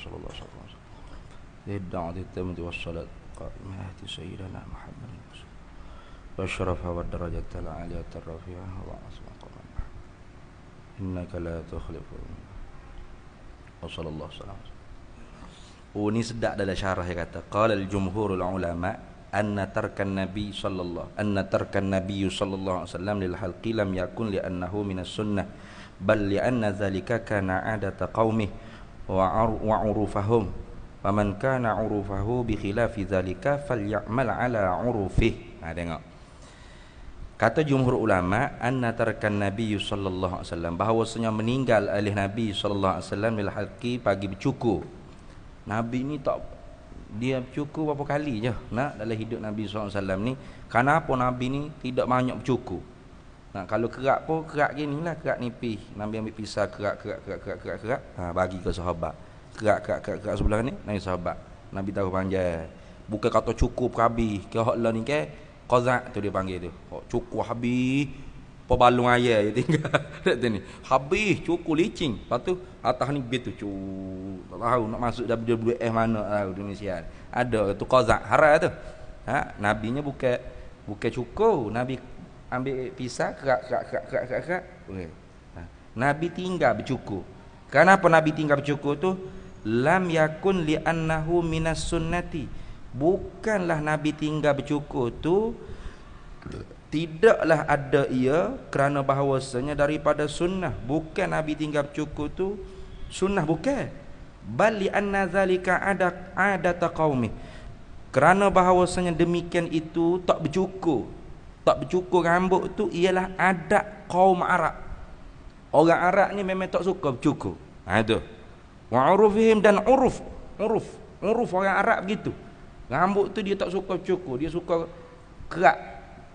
شاء الله ما شاء الله ما شاء الله للدعوة التمد والصلاة قال ما يهدي سيدنا محمد والشرف والدرجة العالية الرفيعة وعصم قبل إنك لا تخلف وصلى الله وسلم ونيس دع دل شعره كتا قال الجمهور العلماء أن ترك النبي صلى الله أن ترك النبي صلى الله عليه وسلم للحلق لم يكن لأنه من السنة بل لأن ذلك كان عادة قومه wa urufahum faman kana urufahu bi khilafi zalika falyamal ala urufih ha tengok kata jumhur ulama anna tarakan nabi sallallahu alaihi wasallam bahwasanya meninggal alih nabi sallallahu alaihi wasallam bil halqi pagi bercukur nabi ni tak dia bercukur berapa kali je nak dalam hidup nabi sallallahu alaihi wasallam ni kenapa nabi ni tidak banyak bercukur Nah, kalau kerak pun kerak gini lah kerak nipis. Nabi ambil pisah kerak kerak kerak kerak kerak kerak. Ha, bagi ke sahabat. Kerak kerak kerak kerak sebelah ni naik sahabat. Nabi tahu panjang. Bukan kata cukup kabi. Ke hak lah ke qazat tu dia panggil tu. Oh, cukup habis. Apa balung ayah tinggal. (laughs) Tak ni. Habis cukup licin. Lepas tu atas ni betul cu. Tak tahu nak masuk WWF mana tahu Indonesia. Ada tu qazat hara tu. Ha? nya bukan bukan cukup. Nabi ambil pisah kerak kerak kerak kerak kerak kerak okay. ha. Nabi tinggal bercukur kenapa Nabi tinggal bercukur tu lam yakun li annahu minas sunnati bukanlah Nabi tinggal bercukur tu tidaklah ada ia kerana bahawasanya daripada sunnah bukan Nabi tinggal bercukur tu sunnah bukan bal li anna zalika ada ada taqaumi kerana bahawasanya demikian itu tak bercukur tak bercukur rambut tu ialah adat kaum Arab. Orang Arab ni memang tak suka bercukur. Ha tu. Wa urufihim dan uruf, uruf, uruf orang Arab begitu. Rambut tu dia tak suka bercukur, dia suka kerak.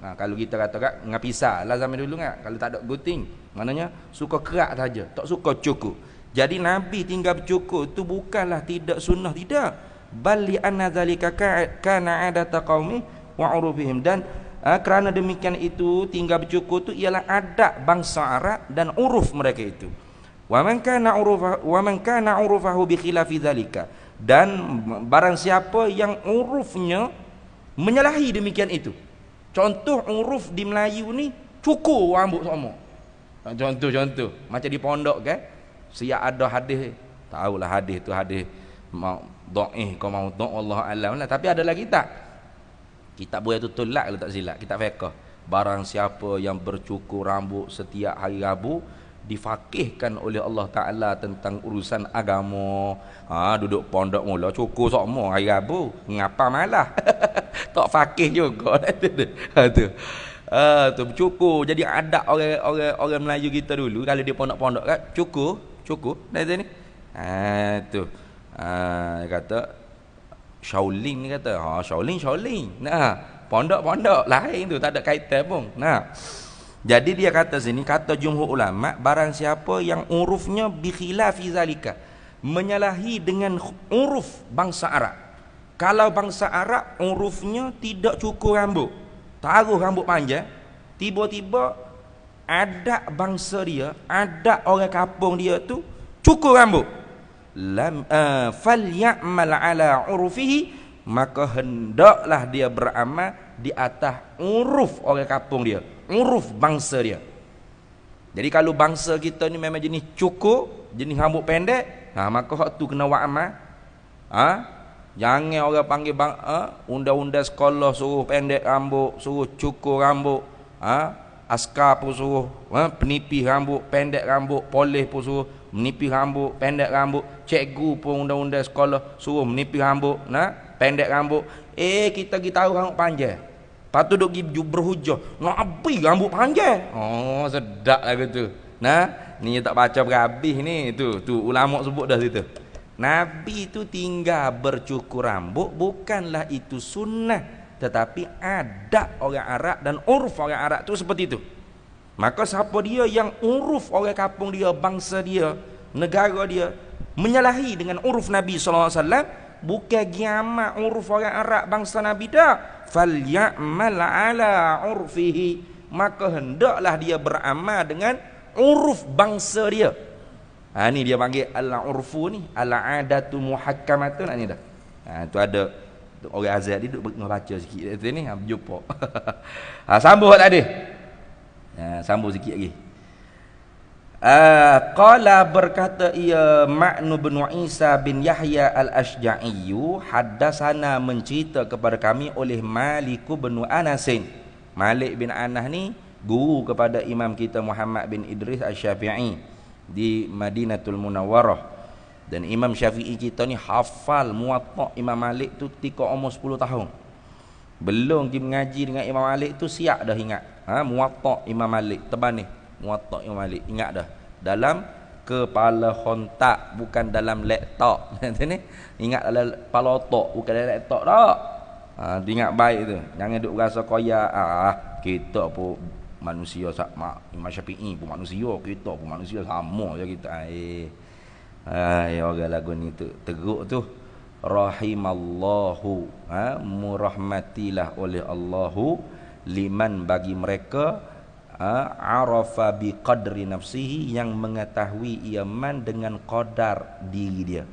Ha, kalau kita kata kerak, ngapisa lah zaman dulu kan. Kalau tak ada gunting, maknanya suka kerak saja, tak suka cukur. Jadi Nabi tinggal bercukur tu bukanlah tidak sunnah, tidak. Bal li anna zalika kana adata qaumi wa urufihim dan ha, kerana demikian itu tinggal bercukur itu ialah adat bangsa Arab dan uruf mereka itu wa man kana urufahu bi khilafi dhalika dan barang siapa yang urufnya menyalahi demikian itu contoh uruf di Melayu ni cukur rambut semua ha, contoh contoh macam di pondok kan siap ada hadis tahulah hadis tu hadis mau doih kau mau doa Allah alam lah. tapi ada lagi tak kita boleh tu tolak kalau tak silap, kitab fiqh. Barang siapa yang bercukur rambut setiap hari Rabu difakihkan oleh Allah Taala tentang urusan agama. Ha duduk pondok mula cukur sama hari Rabu, ngapa malah? (laughs) tak fakih juga. (laughs) Ha tu. Ha tu. Ha Jadi ada orang-orang orang Melayu kita dulu kalau dia pondok-pondok kan cukur, cukur. Dah sini. Ha tu. Ha kata Shaolin ni kata, ha Shaolin Shaolin. Nah, pondok-pondok lain tu tak ada kaitan pun. Nah. Jadi dia kata sini kata jumhur ulama barang siapa yang urufnya bi khilafi zalika menyalahi dengan uruf bangsa Arab. Kalau bangsa Arab urufnya tidak cukur rambut, taruh rambut panjang, tiba-tiba ada bangsa dia, ada orang kampung dia tu cukur rambut lam eh, falyamal ala urufihi maka hendaklah dia beramal di atas uruf orang kampung dia uruf bangsa dia jadi kalau bangsa kita ni memang jenis cukup jenis rambut pendek ha maka hak tu kena amal ha jangan orang panggil bang ha? unda-unda sekolah suruh pendek rambut suruh cukur rambut ha askar pun suruh ha? penipis rambut pendek rambut polis pun suruh menipis rambut, pendek rambut. Cikgu pun undang-undang sekolah suruh menipis rambut, nah, pendek rambut. Eh, kita kita tahu rambut panjang. patut tu duk pergi berhujah, nak api rambut panjang. Oh, sedaklah gitu. Nah, ni tak baca berhabis ni tu. Tu ulama sebut dah situ. Nabi itu tinggal bercukur rambut bukanlah itu sunnah tetapi ada orang Arab dan urf orang Arab tu seperti itu. Maka siapa dia yang uruf orang kampung dia, bangsa dia, negara dia menyalahi dengan uruf Nabi sallallahu alaihi wasallam, bukan giama uruf orang Arab bangsa Nabi dah. Fal ya'mal ala urfihi. Maka hendaklah dia beramal dengan uruf bangsa dia. Ha, ini dia panggil al-urfu ni, al-adatu muhakkamatu nak ha, ni dah. Ha, tu ada orang azad dia duk baca sikit dekat sini ha berjumpa. (laughs) ha sambung tadi. Ha, sambung sikit lagi. Ah, qala uh, berkata ia Ma'nu bin Isa bin Yahya al-Ashja'iyu Haddasana mencerita kepada kami oleh Maliku bin Anasin Malik bin Anah ni guru kepada imam kita Muhammad bin Idris al-Syafi'i Di Madinatul Munawwarah Dan imam Syafi'i kita ni hafal muatak imam Malik tu tika umur 10 tahun Belum pergi mengaji dengan imam Malik tu siap dah ingat ha, Muatak Imam Malik Teban ni Muatak Imam Malik Ingat dah Dalam Kepala hontak Bukan dalam laptop (laughs) ni Ingat dalam Kepala otak Bukan dalam laptop tak ha, Ingat baik tu Jangan duduk rasa koya ah, ah, Kita pun Manusia sama Imam Syafi'i pun manusia Kita pun manusia sama je kita Eh Ay, orang lagu ni tu Teguk tu Rahimallahu ha, Murahmatilah oleh Allahu liman bagi mereka uh, arafa bi qadri nafsihi yang mengetahui ia man dengan qadar diri dia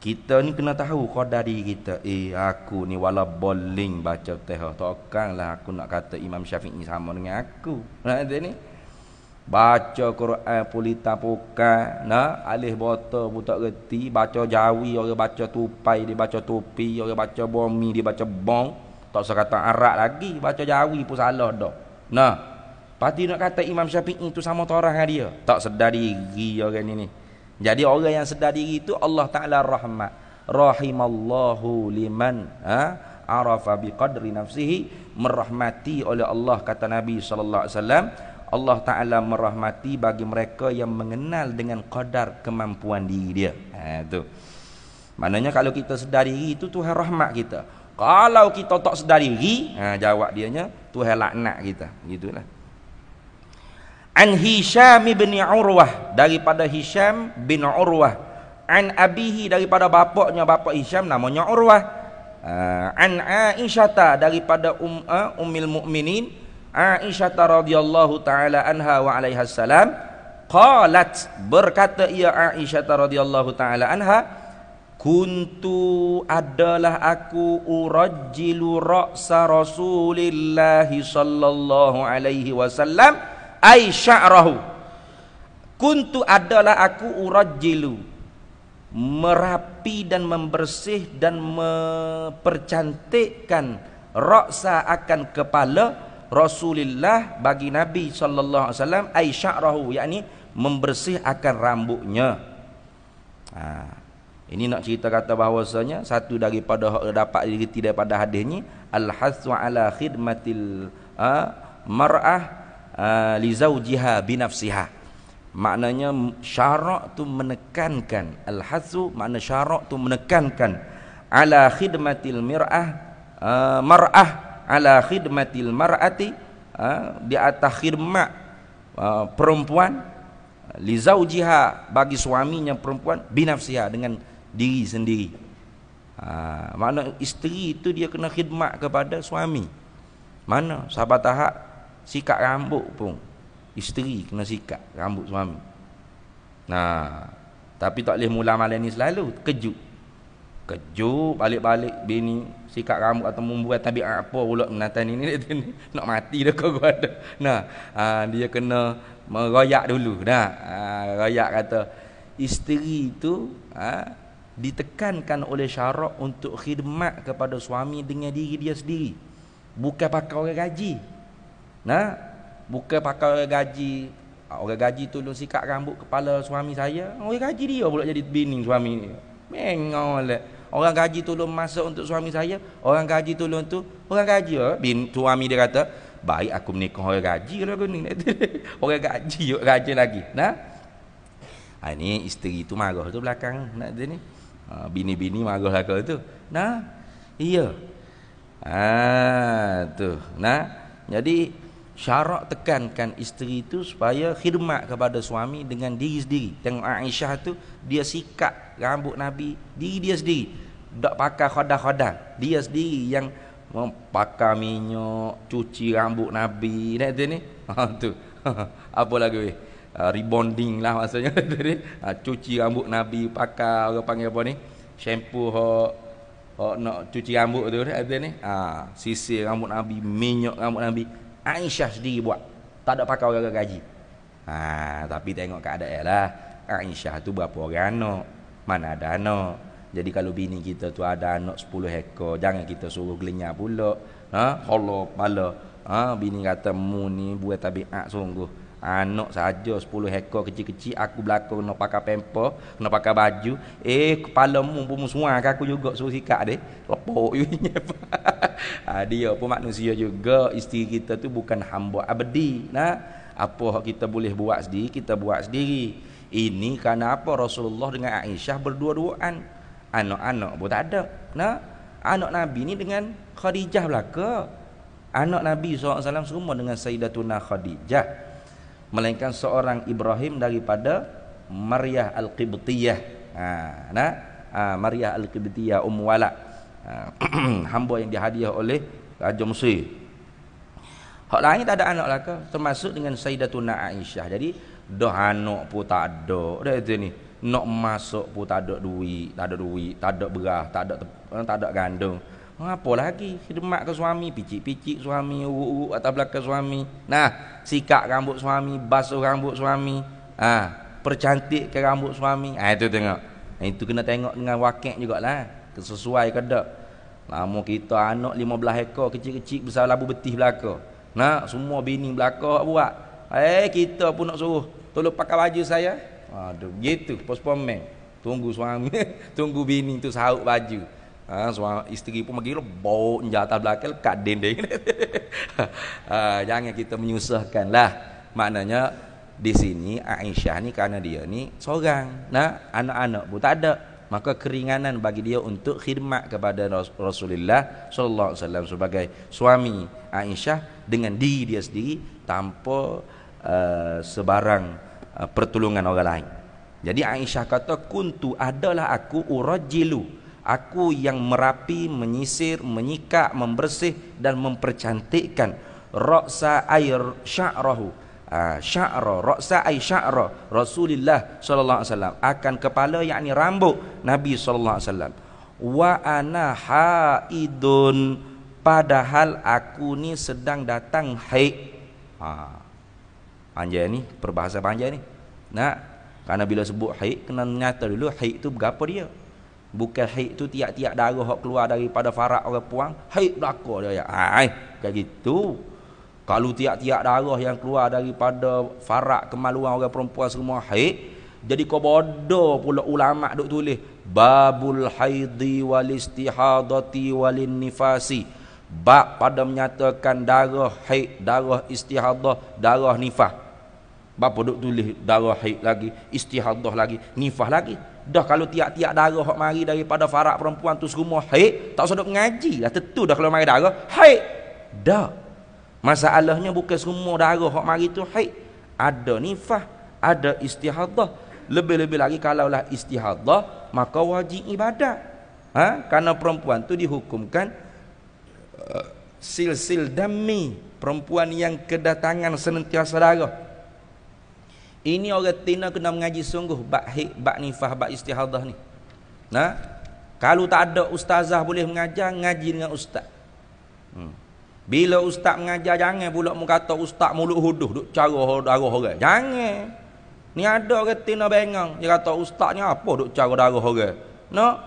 kita ni kena tahu qadar diri kita eh aku ni wala boling baca teh tokanglah aku nak kata imam syafi'i sama dengan aku nak ni baca Quran pulita pukat nah alih bota pun tak reti baca jawi orang baca tupai dia baca topi orang baca bomi dia baca bong tak usah kata Arab lagi, baca Jawi pun salah dah. Nah. Pasti nak kata Imam Syafi'i itu sama torah dengan dia. Tak sedar diri orang ini. Jadi orang yang sedar diri itu Allah Ta'ala rahmat. Rahimallahu liman ha? arafa biqadri nafsihi. Merahmati oleh Allah kata Nabi Sallallahu Alaihi Wasallam. Allah Ta'ala merahmati bagi mereka yang mengenal dengan kadar kemampuan diri dia. Ha, tu. Maknanya kalau kita sedar diri itu Tuhan rahmat Kita. Kalau kita tak sedari diri, ha, jawab dianya, helak nak kita. Gitulah. An Hisham bin Urwah daripada Hisham bin Urwah. An abihi daripada bapaknya bapak Hisham namanya Urwah. Ha, an Aisyah daripada um, uh, Ummul Mukminin Aisyah radhiyallahu taala anha wa alaihi salam qalat berkata ia Aisyah radhiyallahu taala anha kuntu adalah aku urajilu ra'sa rasulillahi sallallahu alaihi wasallam ai sya'rahu kuntu adalah aku urajilu merapi dan membersih dan mempercantikkan raksa akan kepala Rasulillah bagi Nabi sallallahu alaihi wasallam ai sya'rahu yakni membersih akan rambutnya ha. Ini nak cerita kata bahawasanya satu daripada hak dapat diri pada hadis ni al-hasu ala khidmatil ha, mar'ah ha, li zawjiha binafsiha. Maknanya syarak tu menekankan al-hasu makna syarak tu menekankan ala khidmatil mar'ah ha, mar'ah ala khidmatil mar'ati ha, di atas khidmat ha, perempuan li zawjiha bagi suaminya perempuan binafsiha dengan diri sendiri ha, makna isteri itu dia kena khidmat kepada suami mana sahabat tahap sikat rambut pun isteri kena sikat rambut suami nah ha, tapi tak boleh mula malam ni selalu kejut kejut balik-balik bini sikat rambut atau membuat tabi apa pula menatan ini, (laughs) ini, nak mati dah kau ada nah ha, dia kena meroyak dulu nah ha, kata isteri tu ha, ditekankan oleh syarak untuk khidmat kepada suami dengan diri dia sendiri bukan pakai orang gaji nah bukan pakai orang gaji ah, orang gaji tolong sikat rambut kepala suami saya orang gaji dia pula jadi bini suami ni mengolek orang gaji tolong masak untuk suami saya orang gaji tolong tu orang gaji ya bin suami dia kata baik aku menikah orang gaji kalau aku ni orang gaji yuk gaji lagi nah ini ah, isteri tu marah tu belakang nak dia ni Ha, bini-bini marah lah kalau tu nah iya ah tu nah jadi syarak tekankan isteri tu supaya khidmat kepada suami dengan diri sendiri tengok Aisyah tu dia sikat rambut Nabi diri dia sendiri tak pakai khadar-khadar dia sendiri yang pakai minyak cuci rambut Nabi nak tu ni (laughs) ha, tu (laughs) apa lagi weh Uh, rebonding lah maksudnya (laughs) jadi uh, cuci rambut nabi pakai orang panggil apa ni shampoo ho, ho nak cuci rambut tu ada ni ha sisir rambut nabi minyak rambut nabi Aisyah sendiri buat tak ada pakai orang gaji ha tapi tengok keadaan lah Aisyah tu berapa orang anak mana ada anak jadi kalau bini kita tu ada anak 10 ekor jangan kita suruh gelenyah pula ha kepala ha bini kata mu ni buat tabiat sungguh Anak saja 10 ekor kecil-kecil aku belaka kena pakai pempa, kena pakai baju. Eh kepala mu pun semua kan, aku juga suruh sikat deh. Lepok (laughs) you ni. Ha, dia pun manusia juga, isteri kita tu bukan hamba abadi. Nah, apa kita boleh buat sendiri, kita buat sendiri. Ini kerana apa Rasulullah dengan Aisyah berdua-duaan. Anak-anak pun tak ada. Nah, anak Nabi ni dengan Khadijah belaka. Anak Nabi SAW semua dengan Sayyidatuna Khadijah melainkan seorang Ibrahim daripada Maria al Kibtiyah, Ha, nah, ha, Maryah al Kibtiyah Ummu Wala. Ha, (clears throat) hamba yang dihadiah oleh Raja Mesir. Hak lain tak ada anak lah Termasuk dengan Sayyidatuna Aisyah. Jadi, dah anak pun tak ada. Dah itu ni. Nak masuk pun tak ada duit. Tak ada duit. Tak ada berah. Tak ada, eh, tak ada gandung. Apa lagi khidmat ke suami Picik-picik suami Uruk-uruk atas belakang suami Nah Sikat rambut suami Basuh rambut suami ah ha, Percantik ke rambut suami ha, Itu tengok ha, Itu kena tengok dengan wakil juga lah Sesuai ke tak Lama kita anak 15 ekor kecil-kecil Besar labu betih belakang Nah semua bini belakang buat Eh kita pun nak suruh Tolong pakai baju saya Aduh, gitu, postponement Tunggu suami, (laughs) tunggu bini tu sahut baju Ha, suara isteri pun bagi bau enjak atas belakang kat dinding. (laughs) ha, jangan kita menyusahkan lah. Maknanya di sini Aisyah ni kerana dia ni seorang. Nah, anak-anak pun tak ada. Maka keringanan bagi dia untuk khidmat kepada Rasulullah sallallahu alaihi wasallam sebagai suami Aisyah dengan diri dia sendiri tanpa uh, sebarang uh, pertolongan orang lain. Jadi Aisyah kata kuntu adalah aku urajilu Aku yang merapi, menyisir, menyikat, membersih dan mempercantikkan Raksa air sya'rahu ah, Sya'rah, raksa air sya'rah Rasulullah SAW Akan kepala yakni rambut Nabi SAW Wa ana ha'idun Padahal aku ni sedang datang haid ha. Panjang ni, perbahasa panjang ni Nak? Karena bila sebut haid, kena nyata dulu haid tu berapa dia bukan haid tu tiap-tiap darah hok keluar daripada farak orang puang haid belaka dia ya ha, ai kayak gitu kalau tiap-tiap darah yang keluar daripada farak kemaluan orang perempuan semua haid jadi kau bodoh pula ulama duk tulis babul haidi wal istihadati wal nifasi bab pada menyatakan darah haid darah istihadah darah nifah. Bapa duk tulis darah haid lagi, istihadah lagi, nifah lagi dah kalau tiap-tiap darah hok mari daripada farak perempuan tu serumah haid tak sedap mengaji lah tentu dah kalau mari darah haid dah masalahnya bukan semua darah hak mari tu haid ada nifah ada istihadah lebih-lebih lagi kalaulah istihadah maka wajib ibadat ha? karena perempuan tu dihukumkan uh, sil-sil dami perempuan yang kedatangan senantiasa darah ini orang tina kena mengaji sungguh bab hik, bab nifah, bab istihadah ni. Nah. Kalau tak ada ustazah boleh mengajar, ngaji dengan ustaz. Hmm. Bila ustaz mengajar jangan pula mu kata ustaz mulut huduh duk cara darah orang. Jangan. Ni ada orang tina bengang, dia kata ustaz ni apa duk cara darah orang. No,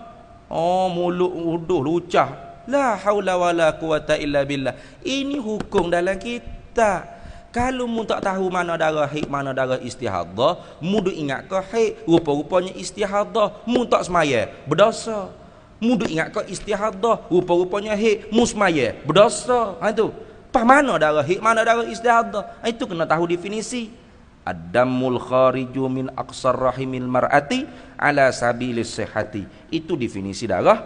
Oh mulut huduh lucah. La haula wala quwata illa billah. Ini hukum dalam kita. Kalau mu tak tahu mana darah haid, mana darah istihadah, mu duk ingat ke haid, rupa-rupanya istihadah, mu tak semaya, berdosa. Mu duk ingat ke istihadah, rupa-rupanya haid, mu semaya, berdosa. Ha itu. Apa mana darah haid, mana darah istihadah? Ha itu kena tahu definisi. Adamul kharijum min aqsar rahimil mar'ati ala sabil sihhati. Itu definisi darah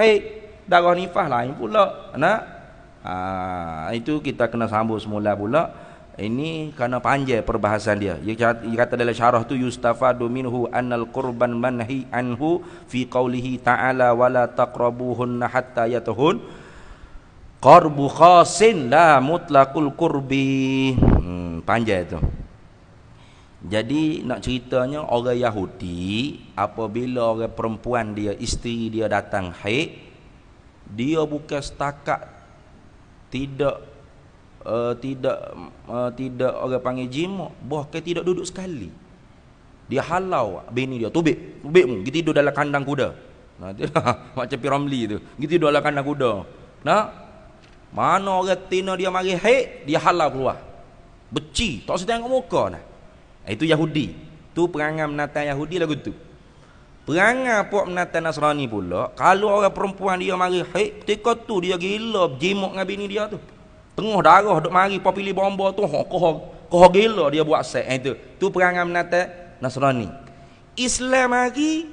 haid. Darah nifah lain pula. Nah. Ha, itu kita kena sambung semula pula ini kerana panjang perbahasan dia dia kata dalam syarah tu yustafadu minhu annal qurban manhi anhu fi qawlihi ta'ala wala taqrabuhunna hatta yatuhun qurbu khasin la mutlakul qurbi hmm, panjang itu jadi nak ceritanya orang Yahudi apabila orang perempuan dia isteri dia datang haid dia bukan setakat tidak uh, tidak uh, tidak orang panggil jima bahkan tidak duduk sekali dia halau bini dia tubik tubikmu dia tidur dalam kandang kuda nanti lah, (laughs) macam piramli tu dia dalam kandang kuda nak mana orang tina dia mari haid dia halau keluar beci tak sedang tengok muka nah eh, itu yahudi tu perangai menatan yahudi lagu tu Perangai puak menata Nasrani pula, kalau orang perempuan dia mari haid, ketika tu dia gila Jimok dengan bini dia tu tengah darah duk mari pa pilih bomba tu ha kah kah gila dia buat set itu eh, tu perangai menata nasrani Islam lagi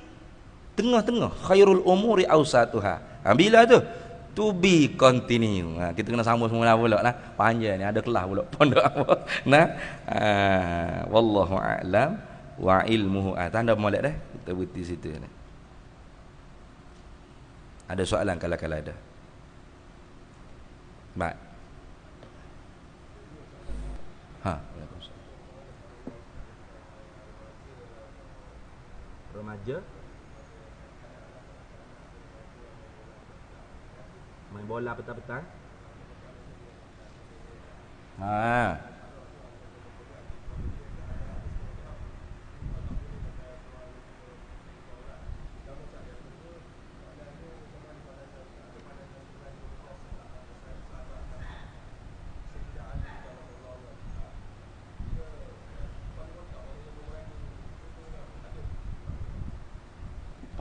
tengah-tengah khairul umuri ausatuha ambil ha, tu to be continue ha, kita kena sambung semula pula lah panjang ni ada kelas pula pondok apa (laughs) nah ha, wallahu a'lam wa ilmuhu ha, tanda molek dah kita berhenti situ ni ada soalan kalau-kalau ada baik sengaja main bola petang-petang. Ha.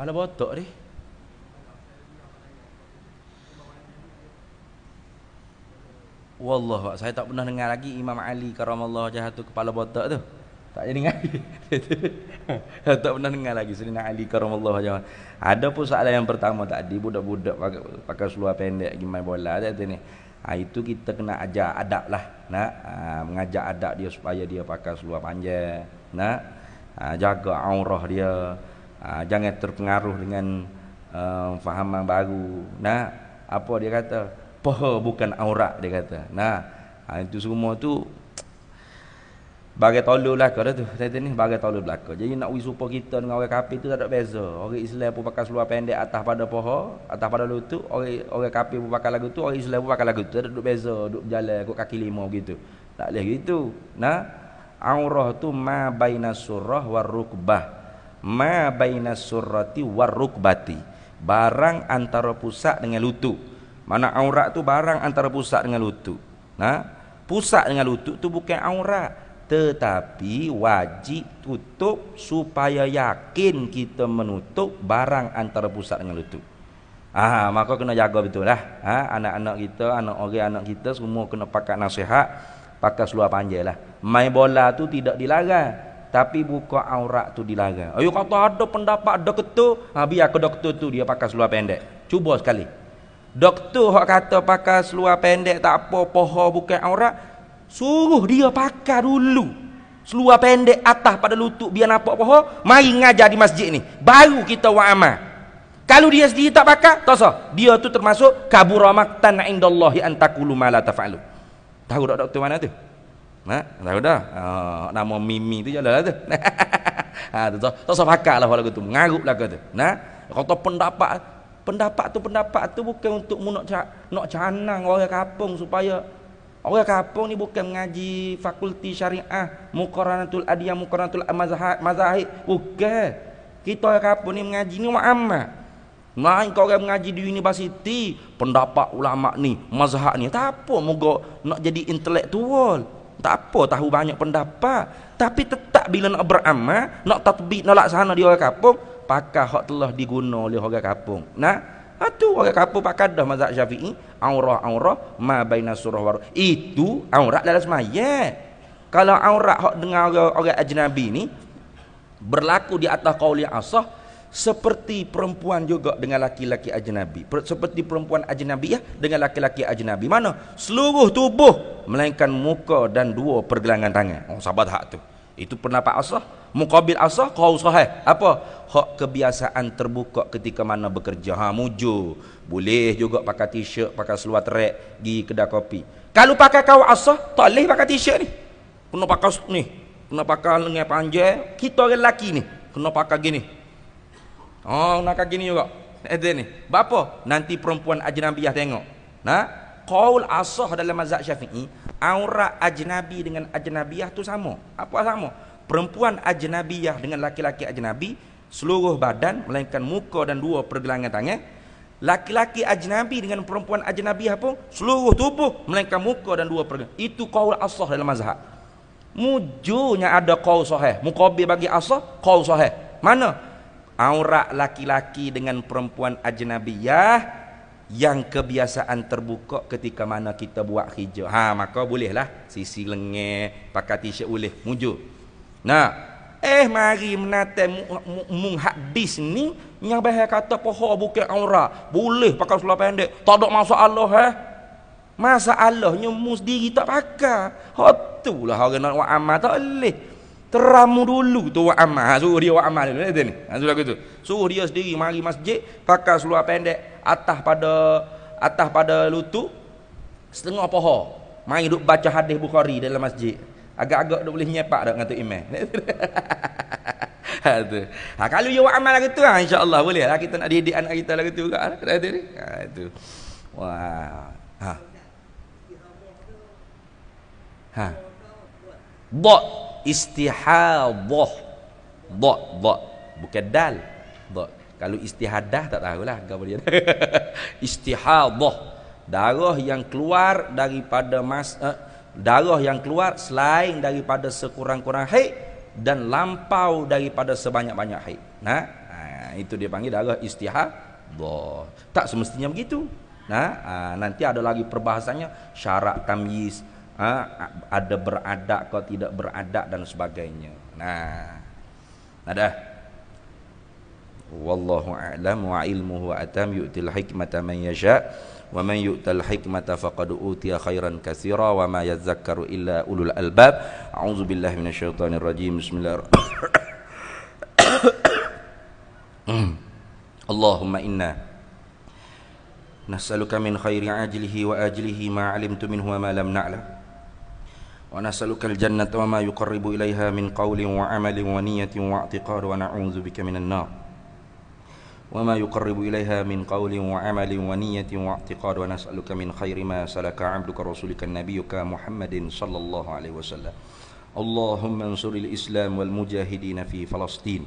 Kepala botok ni. Wallah, saya tak pernah dengar lagi Imam Ali karamallahu tu kepala botak tu. Tak jadi dengar. (laughs) tak pernah dengar lagi Serina Ali karamallahu jahatu. Ada pun soalan yang pertama tadi budak-budak pakai, pakai seluar pendek pergi main bola tak tu ni. Ha, itu kita kena ajar adab lah. Nak ha, mengajar adab dia supaya dia pakai seluar panjang. Nak ha, jaga aurah dia. Ah, jangan terpengaruh dengan uh, eh, fahaman baru. Nah, apa dia kata? Peha bukan aurat dia kata. Nah, ah, itu semua tu bagai tolol lah kau tu. Saya ni bagai tolol belaka. Jadi nak wis supa kita dengan orang kafir tu tak ada beza. Orang Islam pun pakai seluar pendek atas pada peha, atas pada lutut, orang orang kafir pun pakai lagu tu, orang Islam pun pakai lagu tu. Tak ada duduk beza, duduk berjalan ikut kaki lima gitu. Tak boleh gitu. Nah, aurah tu ma bainas surah war rukbah ma baina surrati warukbati barang antara pusak dengan lutut mana aurat tu barang antara pusak dengan lutut nah ha? pusat dengan lutut tu bukan aurat tetapi wajib tutup supaya yakin kita menutup barang antara pusak dengan lutut Ah, maka kena jaga betul lah. Ha, anak-anak kita, anak orang anak kita semua kena pakai nasihat, pakai seluar panjang lah. Main bola tu tidak dilarang tapi buka aurat tu dilarang. Ayo kata ada pendapat doktor, ha biar ke doktor tu dia pakai seluar pendek. Cuba sekali. Doktor hak kata pakai seluar pendek tak apa, poho bukan aurat, suruh dia pakai dulu. Seluar pendek atas pada lutut biar nampak poho, mari ngajar di masjid ni. Baru kita wa'ama. Kalau dia sendiri tak pakai, tosa. Dia tu termasuk kabura maktan indallahi antakulu ma la taf'alu. Tahu tak doktor mana tu? Ha, tahu dah. Ha, nama Mimi tu jalanlah tu. (laughs) ha, tu tak tak sempat pakatlah kalau gitu. Mengarutlah kata. Nah, kau tahu pendapat pendapat tu pendapat tu bukan untuk mu nak nak canang orang kampung supaya orang kampung ni bukan mengaji fakulti syariah muqaranatul adiyah muqaranatul mazhab mazahib bukan kita orang kampung ni mengaji ni muamalah main kau orang mengaji di universiti pendapat ulama ni mazhab ni tak apa moga nak jadi intelektual tak apa tahu banyak pendapat, tapi tetap bila nak beramal, nak tatbik, nak laksana di orang kapung, pakai hak telah diguna oleh orang kapung. Nah, itu ha orang kapung? Pakar dah mazhab Syafi'i, aurah-aurah ma baina surah war. Itu aurat dalam semayat. Kalau aurat hak dengan orang, orang ajnabi ni berlaku di atas qauli asah, seperti perempuan juga dengan laki-laki ajnabi seperti perempuan ajnabi ya dengan laki-laki ajnabi mana seluruh tubuh melainkan muka dan dua pergelangan tangan oh sahabat hak tu itu pendapat asah muqabil asah qaul sahih eh. apa hak kebiasaan terbuka ketika mana bekerja ha muju boleh juga pakai t-shirt pakai seluar trek pergi kedai kopi kalau pakai kau asah tak boleh pakai t-shirt ni kena pakai ni kena pakai lengan panjang eh. kita orang lelaki ni kena pakai gini Oh, nak kaki ni juga. Ezan ni. Bapa? Nanti perempuan ajnabiah tengok. Nah, ha? qaul asah dalam mazhab Syafi'i, Aurat ajnabi dengan ajnabiah tu sama. Apa sama? Perempuan ajnabiah dengan laki-laki ajnabi seluruh badan melainkan muka dan dua pergelangan tangan. Laki-laki ajnabi dengan perempuan ajnabiah pun seluruh tubuh melainkan muka dan dua pergelangan. Itu qaul asah dalam mazhab. Mujunya ada qaul sahih. Mukabil bagi asah, qaul sahih. Mana? aurat laki-laki dengan perempuan ajnabiyah yang kebiasaan terbuka ketika mana kita buat hijau. Ha, maka bolehlah sisi lengan, pakai t boleh, muju. Nah, eh mari menatai mung hadis ni yang bahaya kata poho bukan aurat. Boleh pakai seluar pendek. Tak ada masalah eh. Masalahnya mu sendiri tak pakai. Hatulah orang nak buat amal tak boleh teramu dulu tu amal ha, suruh dia buat amal dulu ni ha, suruh aku tu suruh dia sendiri mari masjid pakai seluar pendek atas pada atas pada lutut setengah poho mari duk baca hadis bukhari dalam masjid agak-agak duk boleh nyepak dak ngatu imam (laughs) ha tu ha kalau dia buat amal gitu ha insyaallah boleh lah kita nak didik anak kita lagu tu juga ha tu itu ha, wah ha ha istihadah dha dha bukan dal dha kalau istihadah tak tahulah gambar (laughs) dia istihadah darah yang keluar daripada mas uh, darah yang keluar selain daripada sekurang-kurang haid dan lampau daripada sebanyak-banyak haid nah ha, itu dia panggil darah istihadah tak semestinya begitu nah ha, nanti ada lagi perbahasannya syarat tamyiz ha, ada beradak kau tidak beradak dan sebagainya nah ada wallahu a'lam wa ilmuhu atam yu'til hikmata man yasha wa man yu'tal hikmata faqad utiya khairan katsira wa ma yadhakkaru illa ulul albab a'udzu billahi minasyaitonir rajim bismillahirrahmanirrahim (coughs) Allahumma inna nas'aluka min khairi ajlihi wa ajlihi ma 'alimtu minhu wa ma lam na'lam ونسألك الجنة وما يقرب إليها من قول وعمل ونية واعتقاد ونعوذ بك من النار وما يقرب إليها من قول وعمل ونية واعتقاد ونسألك من خير ما سلك عبدك رسولك نبيك محمد صلى الله عليه وسلم اللهم انصر الإسلام والمجاهدين في فلسطين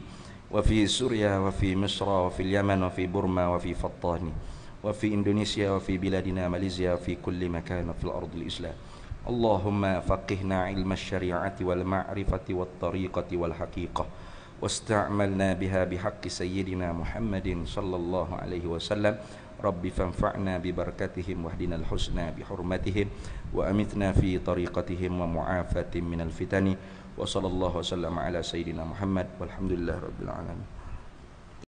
وفي سوريا وفي مصر وفي اليمن وفي برما وفي فطان وفي إندونيسيا وفي بلادنا ماليزيا في كل مكان في الأرض الإسلام اللهم فقهنا علم الشريعة والمعرفة والطريقة والحقيقة واستعملنا بها بحق سيدنا محمد صلى الله عليه وسلم رب فانفعنا ببركتهم واهدنا الحسنى بحرمتهم وأمتنا في طريقتهم ومعافاة من الفتن وصلى الله وسلم على سيدنا محمد والحمد لله رب العالمين